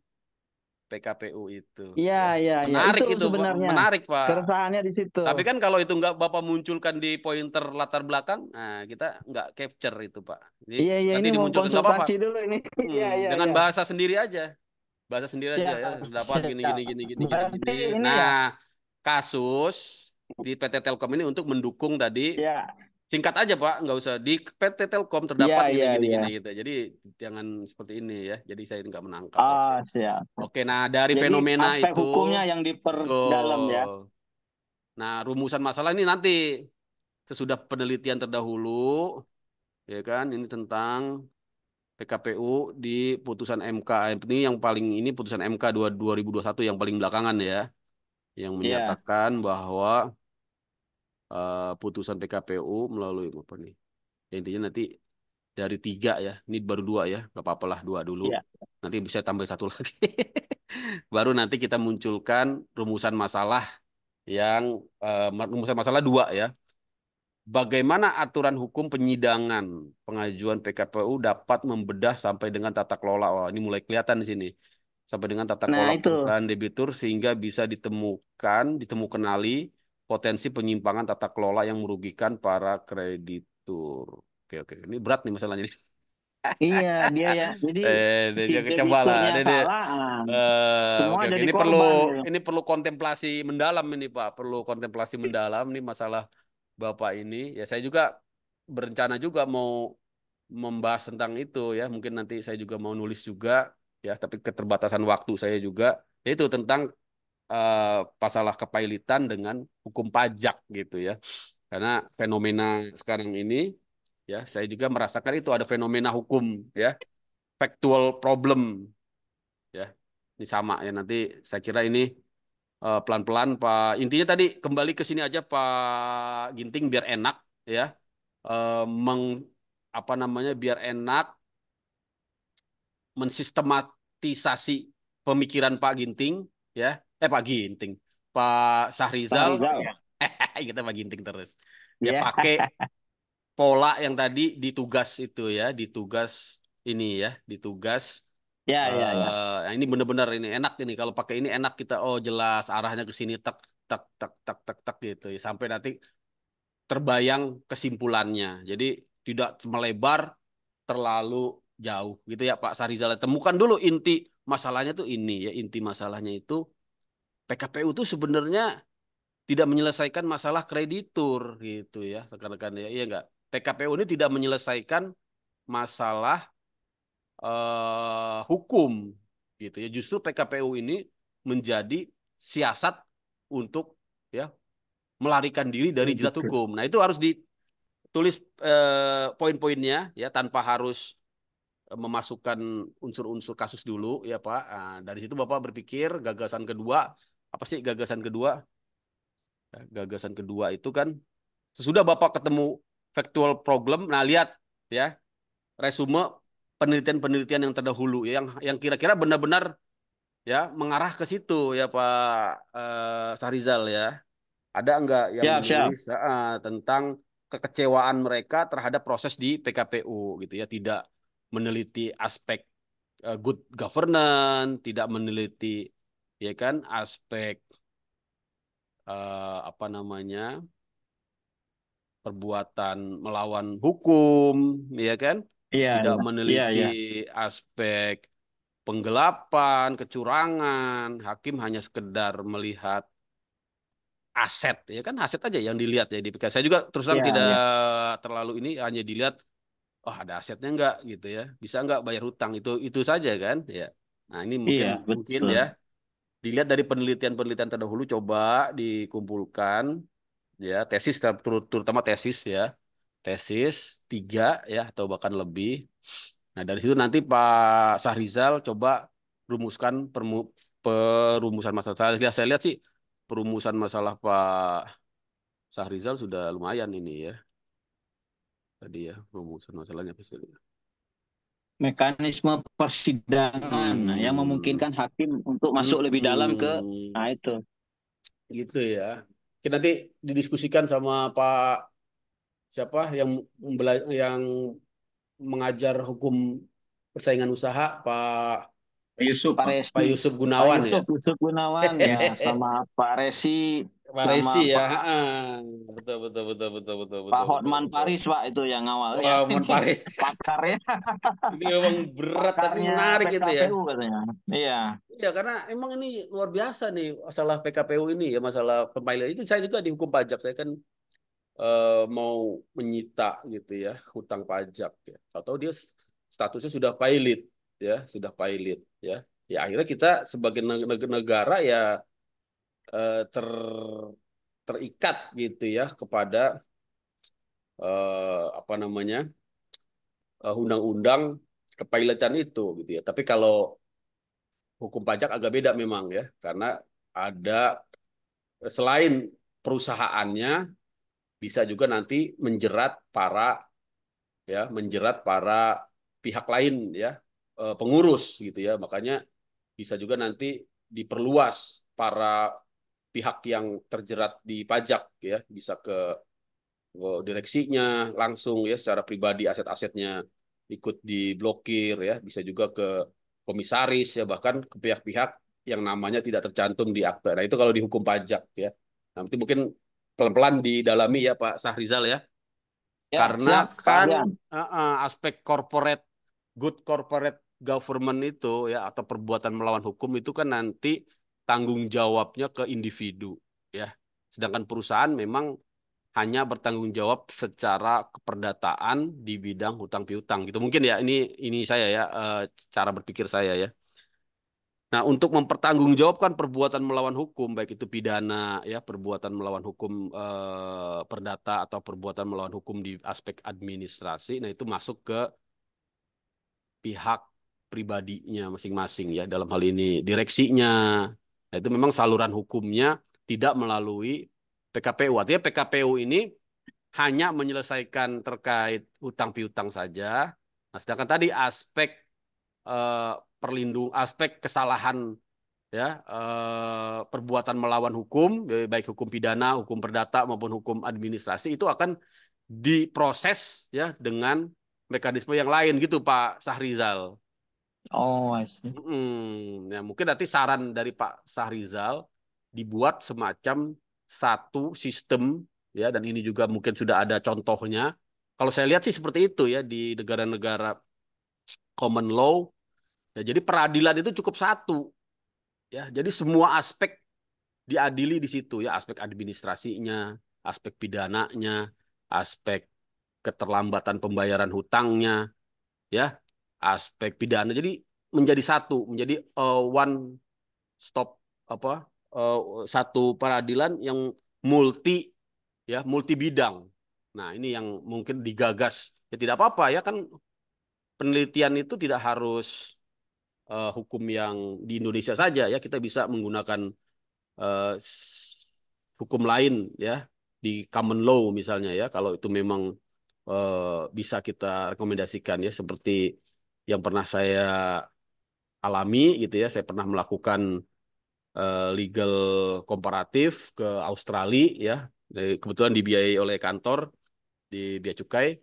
PKPU itu. Iya, iya, ya. Menarik itu, itu sebenarnya. menarik, Pak. Keresahannya di situ. Tapi kan kalau itu nggak Bapak munculkan di pointer latar belakang, nah kita nggak capture itu, Pak. Jadi, iya, iya, nanti ini dimunculkan mau konsultasi apa, dulu ini. Iya, hmm, iya, iya, dengan iya. bahasa sendiri aja. Bahasa sendiri aja ya, iya. dapat gini gini gini gini gini. gini. Ya. Nah, ya. kasus di PT Telkom ini untuk mendukung tadi ya singkat aja Pak, nggak usah di PT Telkom terdapat yeah, gini yeah, yeah, gini, gitu. Jadi jangan seperti ini ya. Jadi saya nggak menangkap. Ah, gitu. siap. Oke, nah dari Jadi, fenomena aspek itu hukumnya yang diperdalam oh. ya. Nah, rumusan masalah ini nanti sesudah penelitian terdahulu ya kan ini tentang PKPU di putusan MK ini yang paling ini putusan MK 2021 yang paling belakangan ya yang iya. menyatakan yeah. bahwa uh, putusan PKPU melalui apa nih? Ya, intinya nanti dari tiga ya, ini baru dua ya, nggak apa-apa lah dua dulu. Yeah. Nanti bisa tambah satu lagi. baru nanti kita munculkan rumusan masalah yang uh, rumusan masalah dua ya. Bagaimana aturan hukum penyidangan pengajuan PKPU dapat membedah sampai dengan tata kelola? Wah, ini mulai kelihatan di sini sampai dengan tata nah, kelola nah, perusahaan debitur sehingga bisa ditemukan, ditemukan kenali potensi penyimpangan tata kelola yang merugikan para kreditur. Oke oke, ini berat nih masalahnya nih. iya dia ya jadi eh, dia, si dia lah dia, dia. Uh, oke, oke. ini perlu ya. ini perlu kontemplasi mendalam ini pak perlu kontemplasi mendalam nih masalah bapak ini ya saya juga berencana juga mau membahas tentang itu ya mungkin nanti saya juga mau nulis juga ya tapi keterbatasan waktu saya juga Itu tentang uh, kepailitan dengan hukum pajak gitu ya. Karena fenomena sekarang ini ya saya juga merasakan itu ada fenomena hukum ya factual problem ya ini sama ya nanti saya kira ini eh, pelan-pelan uh, Pak intinya tadi kembali ke sini aja Pak Ginting biar enak ya uh, meng apa namanya biar enak mensistematisasi pemikiran Pak Ginting ya eh Pak Ginting, Pak Sahrizal, Pak kita gitu, Pak Ginting terus. Dia yeah. pakai pola yang tadi ditugas itu ya, ditugas ini ya, ditugas Ya, uh, ya, ya. Eh, nah, ini benar-benar ini enak ini kalau pakai ini enak kita oh jelas arahnya ke sini tak tak tak tak tak tak gitu ya sampai nanti terbayang kesimpulannya. Jadi tidak melebar terlalu jauh gitu ya Pak Sarizal. Temukan dulu inti masalahnya tuh ini ya inti masalahnya itu PKPU itu sebenarnya tidak menyelesaikan masalah kreditur gitu ya rekan-rekan ya iya enggak PKPU ini tidak menyelesaikan masalah eh, hukum gitu ya justru PKPU ini menjadi siasat untuk ya melarikan diri dari jerat hukum. Nah itu harus ditulis eh, poin-poinnya ya tanpa harus memasukkan unsur-unsur kasus dulu ya Pak. Nah, dari situ Bapak berpikir gagasan kedua apa sih gagasan kedua? Nah, gagasan kedua itu kan sesudah Bapak ketemu factual problem, nah lihat ya resume penelitian-penelitian yang terdahulu ya, yang yang kira-kira benar-benar ya mengarah ke situ ya Pak eh, Sarizal ya. Ada enggak yang siap, menulis tentang kekecewaan mereka terhadap proses di PKPU gitu ya, tidak meneliti aspek uh, good governance, tidak meneliti ya kan aspek eh, apa namanya perbuatan melawan hukum ya kan yeah, tidak iya, meneliti yeah, aspek penggelapan kecurangan hakim hanya sekedar melihat aset ya kan aset aja yang dilihat ya di PK. Saya juga terus terang ya, tidak ya. terlalu ini hanya dilihat oh ada asetnya enggak gitu ya. Bisa enggak bayar hutang itu itu saja kan ya. Nah, ini mungkin iya, ya, mungkin ya dilihat dari penelitian-penelitian terdahulu coba dikumpulkan ya tesis terutama tesis ya tesis tiga ya atau bahkan lebih nah dari situ nanti Pak Sahrizal coba rumuskan permu, perumusan masalah saya, saya lihat sih perumusan masalah Pak Sahrizal sudah lumayan ini ya tadi ya perumusan masalahnya mekanisme persidangan hmm. yang memungkinkan hakim untuk masuk hmm. lebih dalam ke hmm. nah itu gitu ya kita nanti didiskusikan sama Pak siapa yang yang mengajar hukum persaingan usaha Pak Yusuf Pak, Pak Yusuf Gunawan Pak ya? Yusuf, ya Yusuf Gunawan ya sama Pak Resi Parisi ya. Pak, uh, betul betul betul betul betul Pak Hotman betul, Paris Pak itu yang awal. Pak Hotman Paris. Pakarnya. Ini memang berat tapi menarik PKPU, gitu ya. Iya. Iya karena emang ini luar biasa nih masalah PKPU ini ya masalah pembayaran itu saya juga dihukum pajak saya kan uh, mau menyita gitu ya hutang pajak ya. Atau dia statusnya sudah pilot ya sudah pilot ya. Ya akhirnya kita sebagai negara ya Eh, ter terikat gitu ya kepada uh, apa namanya eh, undang-undang kepailitan itu gitu ya. Tapi kalau hukum pajak agak beda memang ya karena ada selain perusahaannya bisa juga nanti menjerat para ya menjerat para pihak lain ya pengurus gitu ya makanya bisa juga nanti diperluas para pihak yang terjerat di pajak ya bisa ke direksinya langsung ya secara pribadi aset-asetnya ikut diblokir ya bisa juga ke komisaris ya bahkan ke pihak-pihak yang namanya tidak tercantum di akte Nah itu kalau di hukum pajak ya. Nah, nanti mungkin pelan-pelan didalami ya Pak Sahrizal ya. ya Karena kan Uh, uh, aspek corporate good corporate government itu ya atau perbuatan melawan hukum itu kan nanti tanggung jawabnya ke individu ya. Sedangkan perusahaan memang hanya bertanggung jawab secara keperdataan di bidang hutang piutang gitu. Mungkin ya ini ini saya ya eh, cara berpikir saya ya. Nah, untuk mempertanggungjawabkan perbuatan melawan hukum baik itu pidana ya, perbuatan melawan hukum eh, perdata atau perbuatan melawan hukum di aspek administrasi, nah itu masuk ke pihak pribadinya masing-masing ya dalam hal ini direksinya, Nah, itu memang saluran hukumnya tidak melalui PKPU. Artinya PKPU ini hanya menyelesaikan terkait utang piutang saja. Nah, sedangkan tadi aspek eh, perlindung aspek kesalahan ya eh, perbuatan melawan hukum ya, baik hukum pidana, hukum perdata maupun hukum administrasi itu akan diproses ya dengan mekanisme yang lain gitu Pak Sahrizal. Oh, I see. Hmm, ya mungkin nanti saran dari Pak Sahrizal dibuat semacam satu sistem ya dan ini juga mungkin sudah ada contohnya. Kalau saya lihat sih seperti itu ya di negara-negara common law. Ya, jadi peradilan itu cukup satu. Ya, jadi semua aspek diadili di situ ya, aspek administrasinya, aspek pidananya, aspek keterlambatan pembayaran hutangnya, ya aspek pidana. Jadi menjadi satu, menjadi uh, one stop apa uh, satu peradilan yang multi ya multi bidang. Nah ini yang mungkin digagas ya tidak apa-apa ya kan penelitian itu tidak harus uh, hukum yang di Indonesia saja ya kita bisa menggunakan uh, hukum lain ya di common law misalnya ya kalau itu memang uh, bisa kita rekomendasikan ya seperti yang pernah saya alami gitu ya, saya pernah melakukan uh, legal komparatif ke Australia ya, kebetulan dibiayai oleh kantor di Bea Cukai.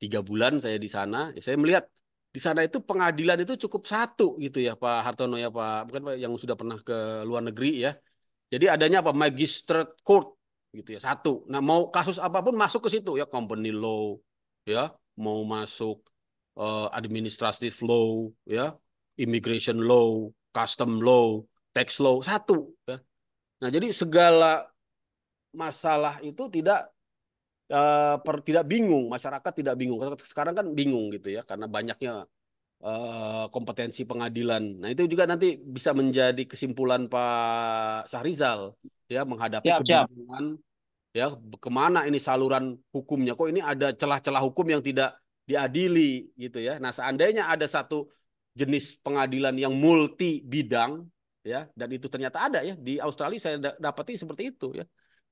Tiga bulan saya di sana, ya, saya melihat di sana itu pengadilan itu cukup satu gitu ya Pak Hartono ya Pak, bukan Pak yang sudah pernah ke luar negeri ya. Jadi adanya apa magistrate court gitu ya satu. Nah mau kasus apapun masuk ke situ ya company law ya mau masuk uh, administrative law, ya, immigration law, custom law, tax law satu. Ya. Nah jadi segala masalah itu tidak uh, per, tidak bingung masyarakat tidak bingung sekarang kan bingung gitu ya karena banyaknya uh, kompetensi pengadilan. Nah itu juga nanti bisa menjadi kesimpulan Pak Sahrizal ya menghadapi ya, kebingungan ya kemana ini saluran hukumnya kok ini ada celah-celah hukum yang tidak diadili gitu ya. Nah, seandainya ada satu jenis pengadilan yang multi bidang ya dan itu ternyata ada ya di Australia saya dapati seperti itu ya.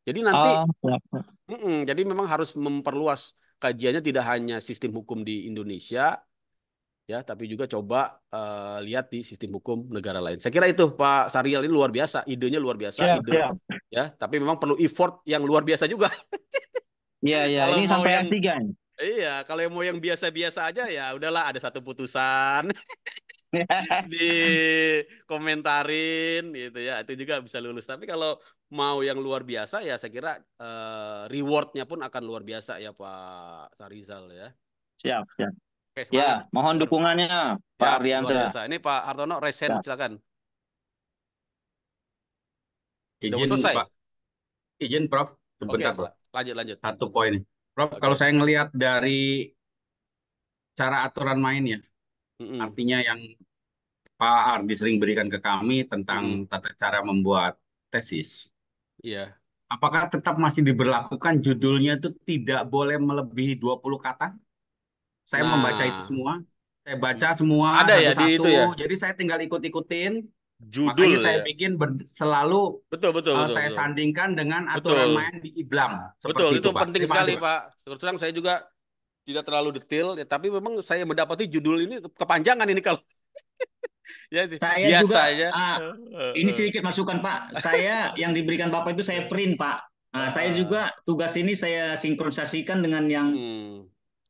Jadi nanti uh, mm -mm, jadi memang harus memperluas kajiannya tidak hanya sistem hukum di Indonesia ya tapi juga coba uh, lihat di sistem hukum negara lain. Saya kira itu Pak Sarial ini luar biasa, idenya luar biasa yeah, ide. Yeah. Ya, tapi memang perlu effort yang luar biasa juga. Iya, yeah, iya, yeah. ini sampai yang... S3. Iya, kalau yang mau yang biasa-biasa aja ya udahlah ada satu putusan dikomentarin gitu ya itu juga bisa lulus. Tapi kalau mau yang luar biasa ya saya kira uh, rewardnya pun akan luar biasa ya Pak Sarizal ya. Siap, siap. Oke, ya, mohon dukungannya Pak ya, Ini Pak Hartono resen ya. silakan. Izin Pak. Izin Prof, sebentar Lanjut lanjut. Satu poin. Rob, kalau saya ngelihat dari cara aturan mainnya, mm-hmm. artinya yang Pak Ardi sering berikan ke kami tentang mm tata cara membuat tesis. Iya. Yeah. Apakah tetap masih diberlakukan judulnya itu tidak boleh melebihi 20 kata? Saya nah. membaca itu semua. Saya baca semua ada ya di itu ya. Jadi saya tinggal ikut-ikutin judul Makanya saya ya? bikin selalu betul betul, uh, betul saya betul. sandingkan dengan aturan betul. main di Iblam. Betul itu, itu penting Terima sekali Pak. Terus terang saya juga tidak terlalu detail ya, tapi memang saya mendapati judul ini kepanjangan ini kalau ya Saya biasa juga uh, ini sedikit masukan Pak. Saya yang diberikan Bapak itu saya print Pak. uh, uh, saya juga tugas ini saya sinkronisasikan dengan yang hmm.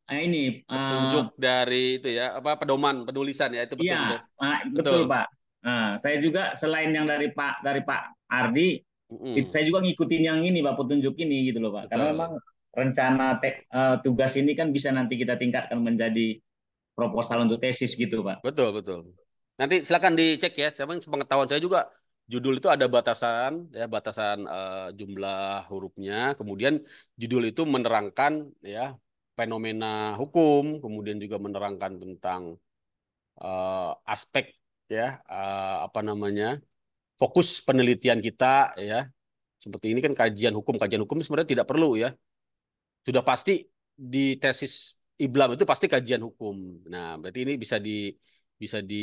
Nah, ini petunjuk uh, dari itu ya apa pedoman penulisan ya itu betul. Iya, betul, betul Pak. Nah, saya juga selain yang dari Pak dari Pak Ardi, mm saya juga ngikutin yang ini Pak petunjuk ini gitu loh Pak. Betul. Karena memang rencana te- uh, tugas ini kan bisa nanti kita tingkatkan menjadi proposal untuk tesis gitu Pak. Betul betul. Nanti silakan dicek ya. Cuman sepengetahuan saya juga judul itu ada batasan ya batasan uh, jumlah hurufnya. Kemudian judul itu menerangkan ya fenomena hukum, kemudian juga menerangkan tentang uh, aspek ya uh, apa namanya fokus penelitian kita ya seperti ini kan kajian hukum kajian hukum sebenarnya tidak perlu ya sudah pasti di tesis iblam itu pasti kajian hukum nah berarti ini bisa di bisa di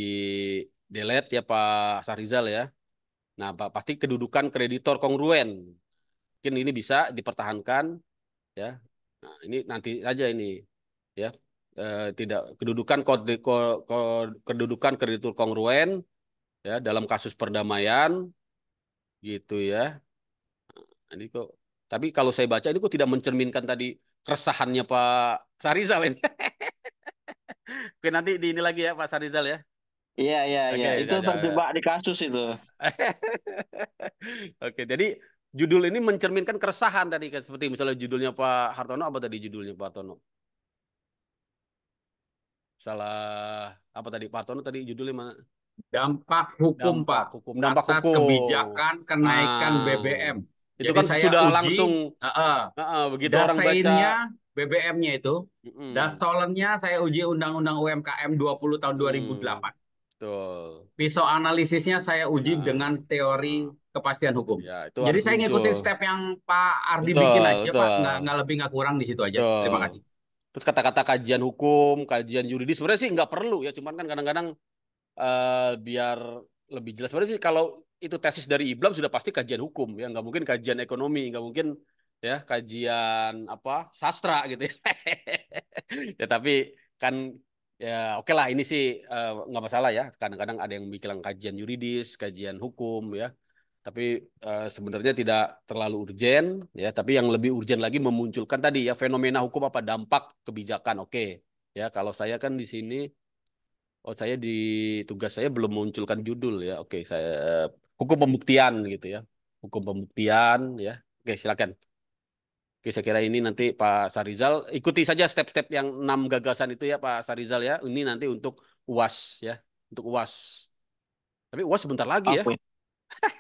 delete ya Pak Sarizal ya nah Pak pasti kedudukan kreditor kongruen mungkin ini bisa dipertahankan ya nah, ini nanti aja ini ya Eh, tidak kedudukan kedudukan kreditur kongruen ya dalam kasus perdamaian gitu ya. Nah, ini kok tapi kalau saya baca ini kok tidak mencerminkan tadi keresahannya Pak Sarizal ini. Oke nanti di ini lagi ya Pak Sarizal ya. Iya iya iya itu terjebak di kasus itu. Oke jadi judul ini mencerminkan keresahan tadi seperti misalnya judulnya Pak Hartono apa tadi judulnya Pak Hartono? salah apa tadi Pak Tono tadi judulnya mana? Dampak hukum dampak, Pak. Hukum. Dampak atas hukum. kebijakan kenaikan nah, BBM. Itu Jadi kan saya sudah uji, langsung uh, uh, uh, uh, begitu orang baca BBM-nya itu. Mm -hmm. saya uji Undang-Undang UMKM 20 tahun 2008. Mm. Tuh. Pisau analisisnya saya uji nah. dengan teori kepastian hukum. Ya, itu Jadi saya ngikutin step yang Pak Ardi betul, bikin aja betul. Pak, nggak, nggak lebih nggak kurang di situ aja. Betul. Terima kasih terus kata-kata kajian hukum, kajian yuridis sebenarnya sih nggak perlu ya, cuman kan kadang-kadang uh, biar lebih jelas. Sebenarnya sih kalau itu tesis dari Iblam sudah pasti kajian hukum ya, nggak mungkin kajian ekonomi, nggak mungkin ya kajian apa sastra gitu ya. ya tapi kan ya oke okay lah ini sih eh, nggak uh, masalah ya. Kadang-kadang ada yang bilang kajian yuridis, kajian hukum ya tapi uh, sebenarnya tidak terlalu urgent ya tapi yang lebih urgent lagi memunculkan tadi ya fenomena hukum apa dampak kebijakan oke okay. ya kalau saya kan di sini oh saya di tugas saya belum munculkan judul ya oke okay, saya uh, hukum pembuktian gitu ya hukum pembuktian ya oke okay, silakan Oke, saya kira ini nanti Pak Sarizal ikuti saja step-step yang enam gagasan itu ya Pak Sarizal ya. Ini nanti untuk UAS ya, untuk UAS. Tapi UAS sebentar lagi ya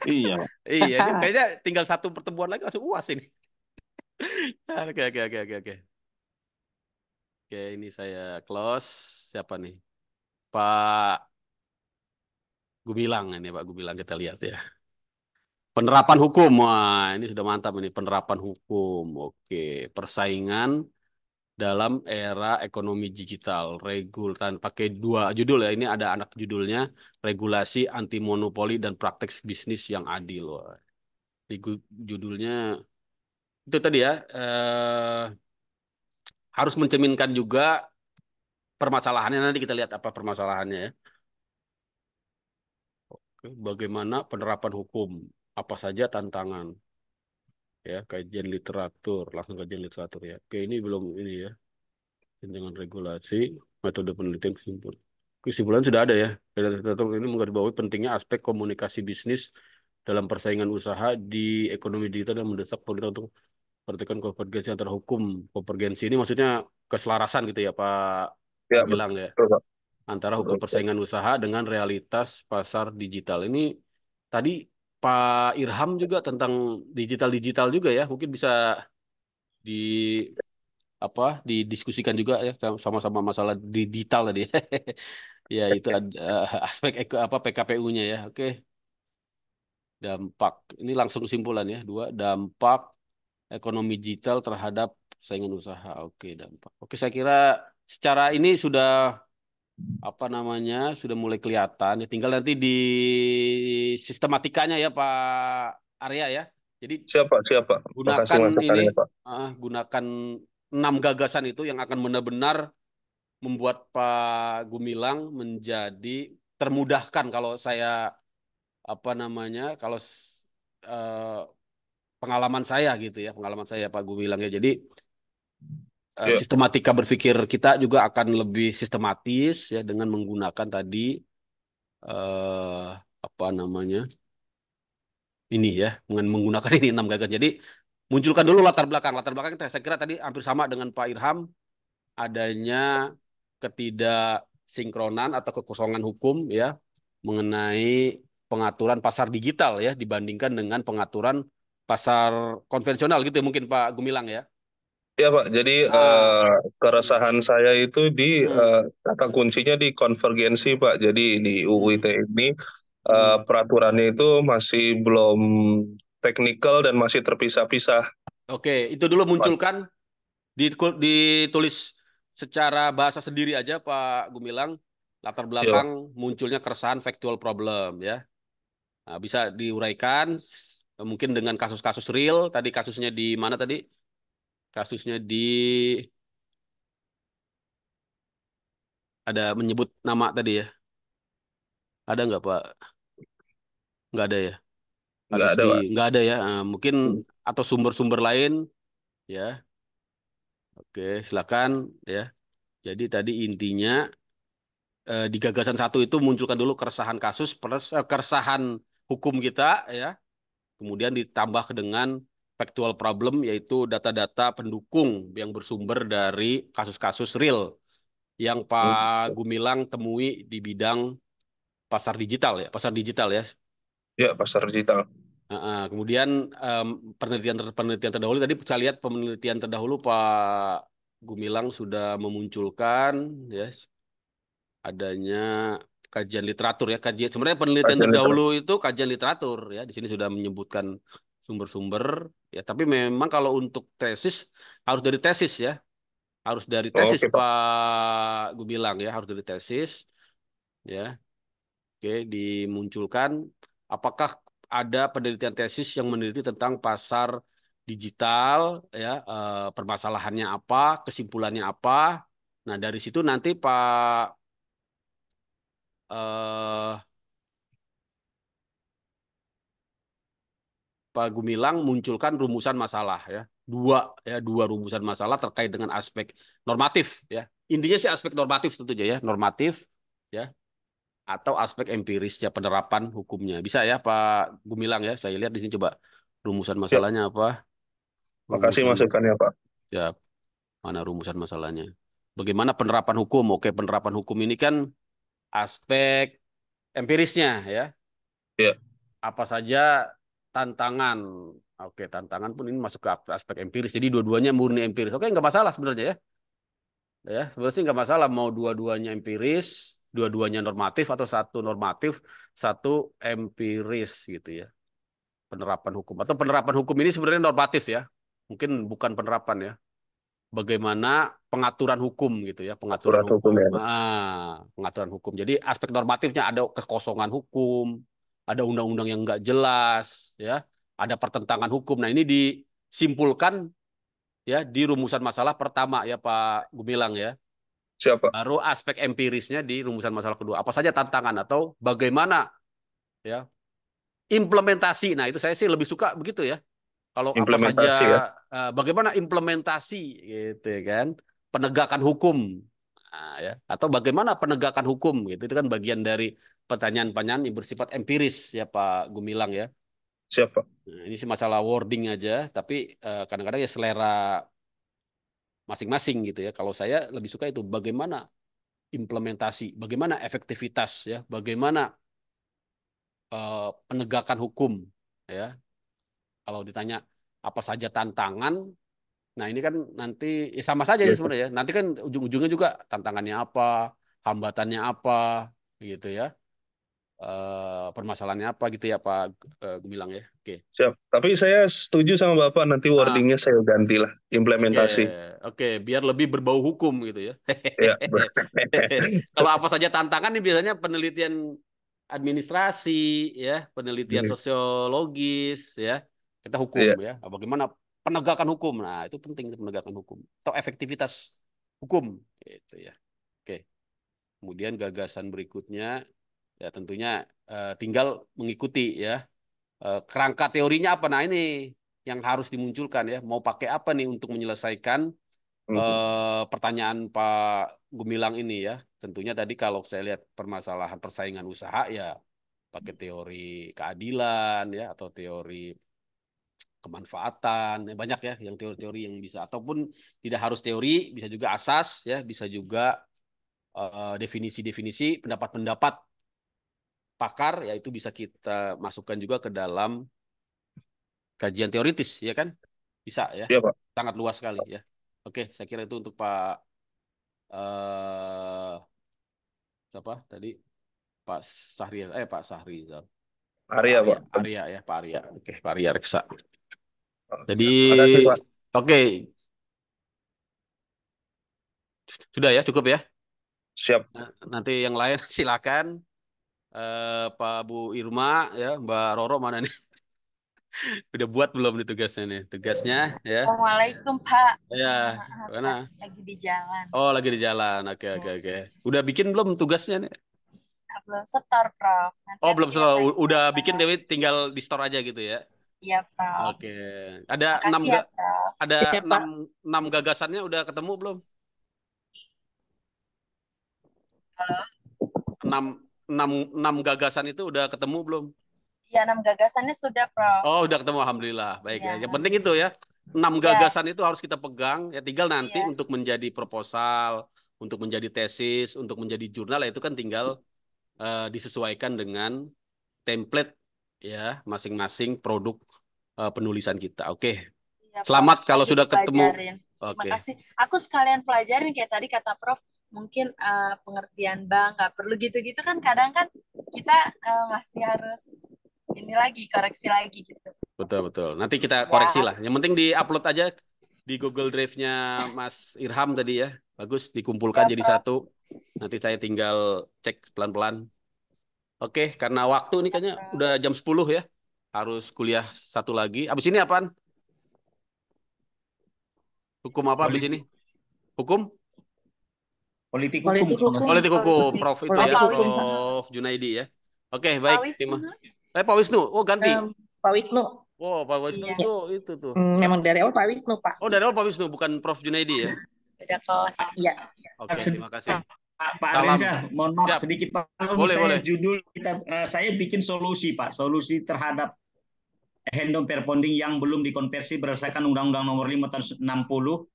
iya. iya, kayaknya tinggal satu pertemuan lagi langsung UAS ini. oke, oke, oke, oke, oke. Oke, ini saya close. Siapa nih? Pak Gumilang ini Pak Gumilang kita lihat ya. Penerapan hukum, wah ini sudah mantap ini penerapan hukum. Oke, persaingan dalam era ekonomi digital regulan pakai dua judul ya ini ada anak judulnya regulasi anti monopoli dan praktek bisnis yang adil loh judulnya itu tadi ya eh, harus mencerminkan juga permasalahannya nanti kita lihat apa permasalahannya ya Oke, bagaimana penerapan hukum apa saja tantangan ya kajian literatur langsung kajian literatur ya oke ini belum ini ya dengan regulasi metode penelitian kesimpulan kesimpulan sudah ada ya dari literatur ini menggarisbawahi pentingnya aspek komunikasi bisnis dalam persaingan usaha di ekonomi digital dan mendesak pemerintah untuk perhatikan konvergensi antara hukum konvergensi ini maksudnya keselarasan gitu ya Pak ya, bilang ya antara hukum persaingan usaha dengan realitas pasar digital ini tadi Pak Irham juga tentang digital-digital juga ya. Mungkin bisa di apa didiskusikan juga ya sama-sama masalah digital tadi. ya itu ada, eh, aspek apa PKPU-nya ya. Oke. Dampak. Ini langsung kesimpulan ya. Dua, dampak ekonomi digital terhadap saingan usaha. Oke, dampak. Oke, saya kira secara ini sudah apa namanya sudah mulai kelihatan. Ya, tinggal nanti di sistematikanya ya Pak Arya ya. Jadi siapa siapa gunakan Makasih, ini Pak. Uh, gunakan enam gagasan itu yang akan benar-benar membuat Pak Gumilang menjadi termudahkan kalau saya apa namanya kalau uh, pengalaman saya gitu ya pengalaman saya Pak Gumilang ya. Jadi yeah. Iya. sistematika berpikir kita juga akan lebih sistematis ya dengan menggunakan tadi uh, apa namanya ini ya dengan menggunakan ini enam gagasan. Jadi munculkan dulu latar belakang. Latar belakang saya kira tadi hampir sama dengan Pak Irham adanya ketidaksinkronan atau kekosongan hukum ya mengenai pengaturan pasar digital ya dibandingkan dengan pengaturan pasar konvensional gitu ya mungkin Pak Gumilang ya. Ya Pak, jadi uh, keresahan saya itu di uh, kata kuncinya di konvergensi Pak. Jadi di UU ITE ini uh, peraturannya itu masih belum teknikal dan masih terpisah-pisah. Oke, itu dulu munculkan ditulis secara bahasa sendiri aja Pak Gumilang. Latar iya. belakang ya. munculnya keresahan factual problem ya. Nah, bisa diuraikan mungkin dengan kasus-kasus real tadi kasusnya di mana tadi? kasusnya di ada menyebut nama tadi ya? Ada nggak Pak? Nggak ada ya? Nggak ada, di, nggak ada ya. Ah, mungkin atau sumber-sumber lain ya. Oke, silakan ya. Jadi tadi intinya eh, di gagasan satu itu munculkan dulu keresahan kasus eh, keresahan hukum kita ya. Kemudian ditambah dengan factual problem yaitu data-data pendukung yang bersumber dari kasus-kasus real yang Pak hmm. Gumilang temui di bidang pasar digital ya, pasar digital ya. Ya, pasar digital. nah, kemudian um, penelitian penelitian terdahulu tadi saya lihat penelitian terdahulu Pak Gumilang sudah memunculkan ya adanya kajian literatur ya kajian sebenarnya penelitian kajian terdahulu literatur. itu kajian literatur ya di sini sudah menyebutkan sumber-sumber ya tapi memang kalau untuk tesis harus dari tesis ya harus dari oh, tesis oh, okay. pak gue bilang ya harus dari tesis ya oke dimunculkan apakah ada penelitian tesis yang meneliti tentang pasar digital ya eh, permasalahannya apa kesimpulannya apa nah dari situ nanti pak eh, Pak Gumilang munculkan rumusan masalah ya dua ya dua rumusan masalah terkait dengan aspek normatif ya intinya sih aspek normatif tentunya ya normatif ya atau aspek empiris ya penerapan hukumnya bisa ya Pak Gumilang ya saya lihat di sini coba rumusan ya. masalahnya apa makasih rumusan, masukannya Pak ya mana rumusan masalahnya bagaimana penerapan hukum oke penerapan hukum ini kan aspek empirisnya ya, ya. apa saja tantangan. Oke, tantangan pun ini masuk ke aspek empiris. Jadi dua-duanya murni empiris. Oke, nggak masalah sebenarnya ya. Ya, sebenarnya nggak masalah mau dua-duanya empiris, dua-duanya normatif atau satu normatif, satu empiris gitu ya. Penerapan hukum atau penerapan hukum ini sebenarnya normatif ya. Mungkin bukan penerapan ya. Bagaimana pengaturan hukum gitu ya, pengaturan, pengaturan hukum. hukum ya. Ah, pengaturan hukum. Jadi aspek normatifnya ada kekosongan hukum, ada undang-undang yang nggak jelas, ya, ada pertentangan hukum. Nah ini disimpulkan ya di rumusan masalah pertama ya Pak Gumilang ya. Siapa? Baru aspek empirisnya di rumusan masalah kedua. Apa saja tantangan atau bagaimana ya implementasi. Nah itu saya sih lebih suka begitu ya. Kalau apa saja, ya? Eh, bagaimana implementasi gitu ya kan, penegakan hukum Nah, ya. Atau bagaimana penegakan hukum gitu itu kan bagian dari pertanyaan-pertanyaan yang bersifat empiris ya Pak Gumilang ya. Siapa? Nah, ini sih masalah wording aja, tapi eh, kadang-kadang uh, ya selera masing-masing gitu ya. Kalau saya lebih suka itu bagaimana implementasi, bagaimana efektivitas ya, bagaimana uh, penegakan hukum ya. Kalau ditanya apa saja tantangan, Nah ini kan nanti ya sama saja ya sebenarnya. Nanti kan ujung-ujungnya juga tantangannya apa, hambatannya apa, gitu ya. Uh, permasalahannya apa gitu ya Pak uh, eh, Gumilang ya. Oke. Okay. Siap. Tapi saya setuju sama Bapak nanti ah. wordingnya ah. saya gantilah implementasi. Oke, okay. okay. biar lebih berbau hukum gitu ya. ya. Kalau apa saja tantangan nih biasanya penelitian administrasi ya, penelitian hmm. sosiologis ya. Kita hukum iya. ya. ya. Bagaimana penegakan hukum. Nah, itu penting penegakan hukum atau efektivitas hukum gitu ya. Oke. Kemudian gagasan berikutnya ya tentunya eh, tinggal mengikuti ya eh, kerangka teorinya apa. Nah, ini yang harus dimunculkan ya. Mau pakai apa nih untuk menyelesaikan mm eh, pertanyaan Pak Gumilang ini ya. Tentunya tadi kalau saya lihat permasalahan persaingan usaha ya pakai teori keadilan ya atau teori kemanfaatan ya, banyak ya yang teori-teori yang bisa ataupun tidak harus teori bisa juga asas ya bisa juga eh, definisi-definisi uh, pendapat-pendapat pakar ya itu bisa kita masukkan juga ke dalam kajian teoritis ya kan bisa ya, ya Pak. sangat luas sekali ya oke saya kira itu untuk Pak uh, siapa tadi Pak Sahri eh Pak Sahri Arya Pak Arya ya Pak Arya oke Pak Arya Reksa Oh, Jadi oke, okay. sudah ya cukup ya. Siap. Nah, nanti yang lain silakan eh, Pak Bu Irma ya Mbak Roro mana nih? Udah buat belum nih tugasnya nih tugasnya ya? Assalamualaikum Pak. Ya, mana? Lagi di jalan. Oh lagi di jalan. Oke oke oke. Udah bikin belum tugasnya nih? Belum setor Prof. Nanti oh belum setor. Udah bikin Dewi tinggal di store aja gitu ya? Iya, Prof. Oke. Ada enam ya, ada ada ya, enam gagasannya udah ketemu belum? Halo. Enam enam enam gagasan itu udah ketemu belum? Iya enam gagasannya sudah, Prof. Oh, udah ketemu alhamdulillah. Baik ya. ya. Yang penting itu ya. Enam iya. gagasan ya. itu harus kita pegang ya tinggal nanti ya. untuk menjadi proposal, untuk menjadi tesis, untuk menjadi jurnal ya itu kan tinggal uh, disesuaikan dengan template ya masing-masing produk uh, penulisan kita. Oke. Okay. Ya, Selamat Prof, kalau sudah ketemu. Oke. Okay. kasih. Aku sekalian pelajarin kayak tadi kata Prof, mungkin uh, pengertian bank nggak perlu gitu-gitu kan kadang kan kita uh, masih harus ini lagi koreksi lagi gitu. Betul betul. Nanti kita ya. koreksi lah. Yang penting diupload aja di Google Drive-nya Mas Irham tadi ya. Bagus dikumpulkan ya, jadi satu. Nanti saya tinggal cek pelan-pelan Oke, karena waktu ini kayaknya udah jam 10 ya. Harus kuliah satu lagi. Abis ini apaan? Hukum apa abis ini? Hukum? Politik hukum. Politik hukum, Politik hukum. Prof itu ya, Prof Junaidi ya. Oke, baik. Pak Wisnu. Eh, Pak Wisnu. Oh, ganti. Pak Wisnu. Oh Pak Wisnu iya. Oh, itu tuh. Memang dari awal Pak Wisnu, Pak. Oh, dari awal Pak Wisnu, bukan Prof Junaidi ya? Beda kelas, iya. iya. Oke, terima kasih. Pak, Pak arinca mohon maaf Siap. sedikit Pak. Kalau boleh, saya boleh. judul kita, eh, saya bikin solusi Pak, solusi terhadap handom perponding yang belum dikonversi berdasarkan Undang-Undang Nomor 5 tahun 60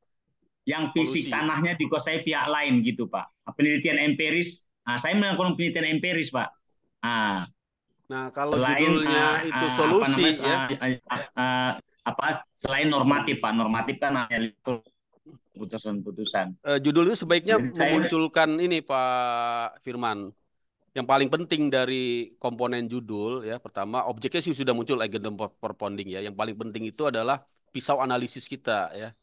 yang fisik solusi. tanahnya dikuasai pihak lain gitu Pak. Penelitian empiris, nah, saya melakukan penelitian empiris Pak. Nah, nah kalau selain, judulnya uh, itu ah, solusi apa namanya, ya. Uh, uh, uh, apa selain normatif Pak, normatif kan hanya putusan-putusan. Uh, eh, judul itu sebaiknya saya... memunculkan ini Pak Firman. Yang paling penting dari komponen judul ya pertama objeknya sih sudah muncul agenda perponding ya. Yang paling penting itu adalah pisau analisis kita ya.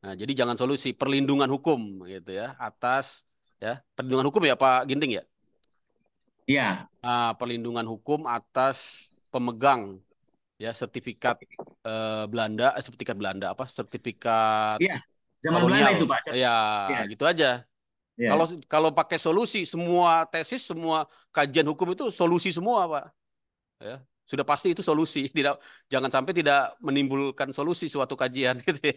Nah, jadi jangan solusi perlindungan hukum gitu ya atas ya perlindungan hukum ya Pak Ginting ya. Iya. Nah, perlindungan hukum atas pemegang ya sertifikat eh, Belanda eh, sertifikat Belanda apa sertifikat ya. Zaman kolonial. Belanda itu Pak. Ya, ya. gitu aja. Ya. Kalau kalau pakai solusi semua tesis semua kajian hukum itu solusi semua Pak. Ya, sudah pasti itu solusi. Tidak jangan sampai tidak menimbulkan solusi suatu kajian gitu. Ya.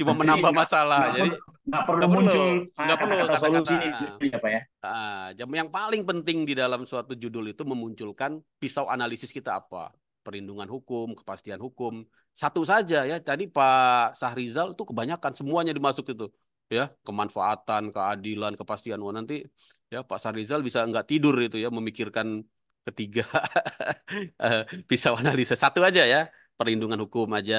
Cuma Jadi menambah gak, masalah. Gak, Jadi nggak perlu, perlu muncul nggak perlu kata, kata, solusi gitu apa ya, ya? Ah, yang paling penting di dalam suatu judul itu memunculkan pisau analisis kita apa perlindungan hukum, kepastian hukum. Satu saja ya, tadi Pak Sahrizal itu kebanyakan semuanya dimasuk itu. Ya, kemanfaatan, keadilan, kepastian. Wah, nanti ya Pak Sahrizal bisa nggak tidur itu ya memikirkan ketiga eh, pisau analisa. Satu aja ya, perlindungan hukum aja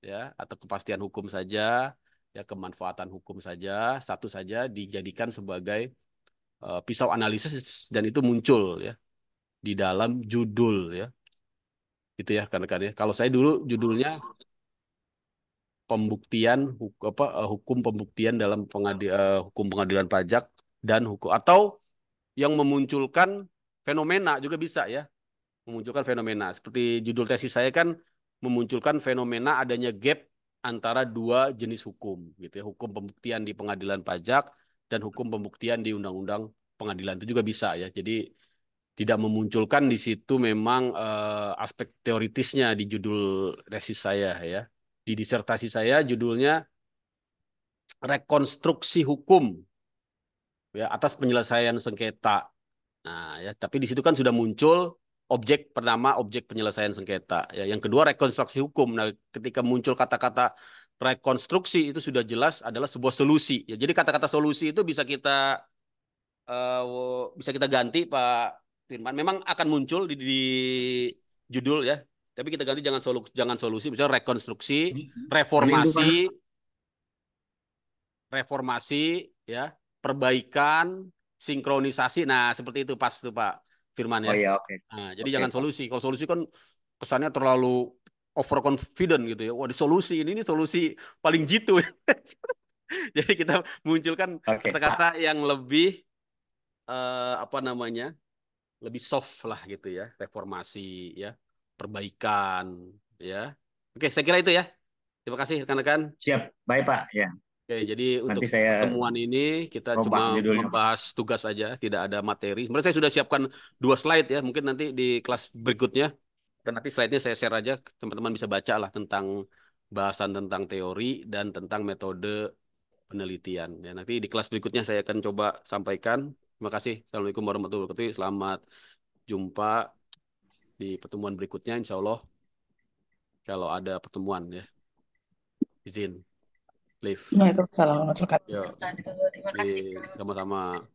ya atau kepastian hukum saja, ya kemanfaatan hukum saja, satu saja dijadikan sebagai eh, pisau analisis dan itu muncul ya di dalam judul ya gitu ya karena kan ya. Kalau saya dulu judulnya pembuktian hukum, apa eh, hukum pembuktian dalam pengadil, eh, hukum pengadilan pajak dan hukum atau yang memunculkan fenomena juga bisa ya memunculkan fenomena seperti judul tesis saya kan memunculkan fenomena adanya gap antara dua jenis hukum gitu ya hukum pembuktian di pengadilan pajak dan hukum pembuktian di undang-undang pengadilan itu juga bisa ya jadi tidak memunculkan di situ memang uh, aspek teoritisnya di judul tesis saya ya. Di disertasi saya judulnya rekonstruksi hukum ya atas penyelesaian sengketa. Nah, ya tapi di situ kan sudah muncul objek pertama objek penyelesaian sengketa ya. Yang kedua rekonstruksi hukum. Nah, ketika muncul kata-kata rekonstruksi itu sudah jelas adalah sebuah solusi. Ya, jadi kata-kata solusi itu bisa kita uh, bisa kita ganti Pak Firman memang akan muncul di, di judul ya. Tapi kita ganti jangan solusi, jangan solusi, misalnya rekonstruksi, mm-hmm. reformasi, reformasi, ya, perbaikan, sinkronisasi. Nah, seperti itu pas tuh Pak Firman ya. Oh, iya, okay. nah, jadi okay. jangan solusi. Kalau solusi kan kesannya terlalu overconfident gitu ya. Wah, di solusi ini ini solusi paling jitu. jadi kita munculkan kata-kata okay. yang lebih uh, apa namanya? lebih soft lah gitu ya reformasi ya perbaikan ya oke saya kira itu ya terima kasih rekan-rekan siap baik pak ya oke jadi Nanti untuk saya temuan ini kita cuma judulnya. membahas tugas aja tidak ada materi sebenarnya saya sudah siapkan dua slide ya mungkin nanti di kelas berikutnya dan nanti slide-nya saya share aja teman-teman bisa baca lah tentang bahasan tentang teori dan tentang metode penelitian ya nanti di kelas berikutnya saya akan coba sampaikan Terima kasih. Assalamualaikum warahmatullahi wabarakatuh. Selamat jumpa di pertemuan berikutnya insya Allah. Kalau ada pertemuan ya. Izin. Live. Waalaikumsalam warahmatullahi wabarakatuh. Iya. Terima kasih. Iya, sama-sama.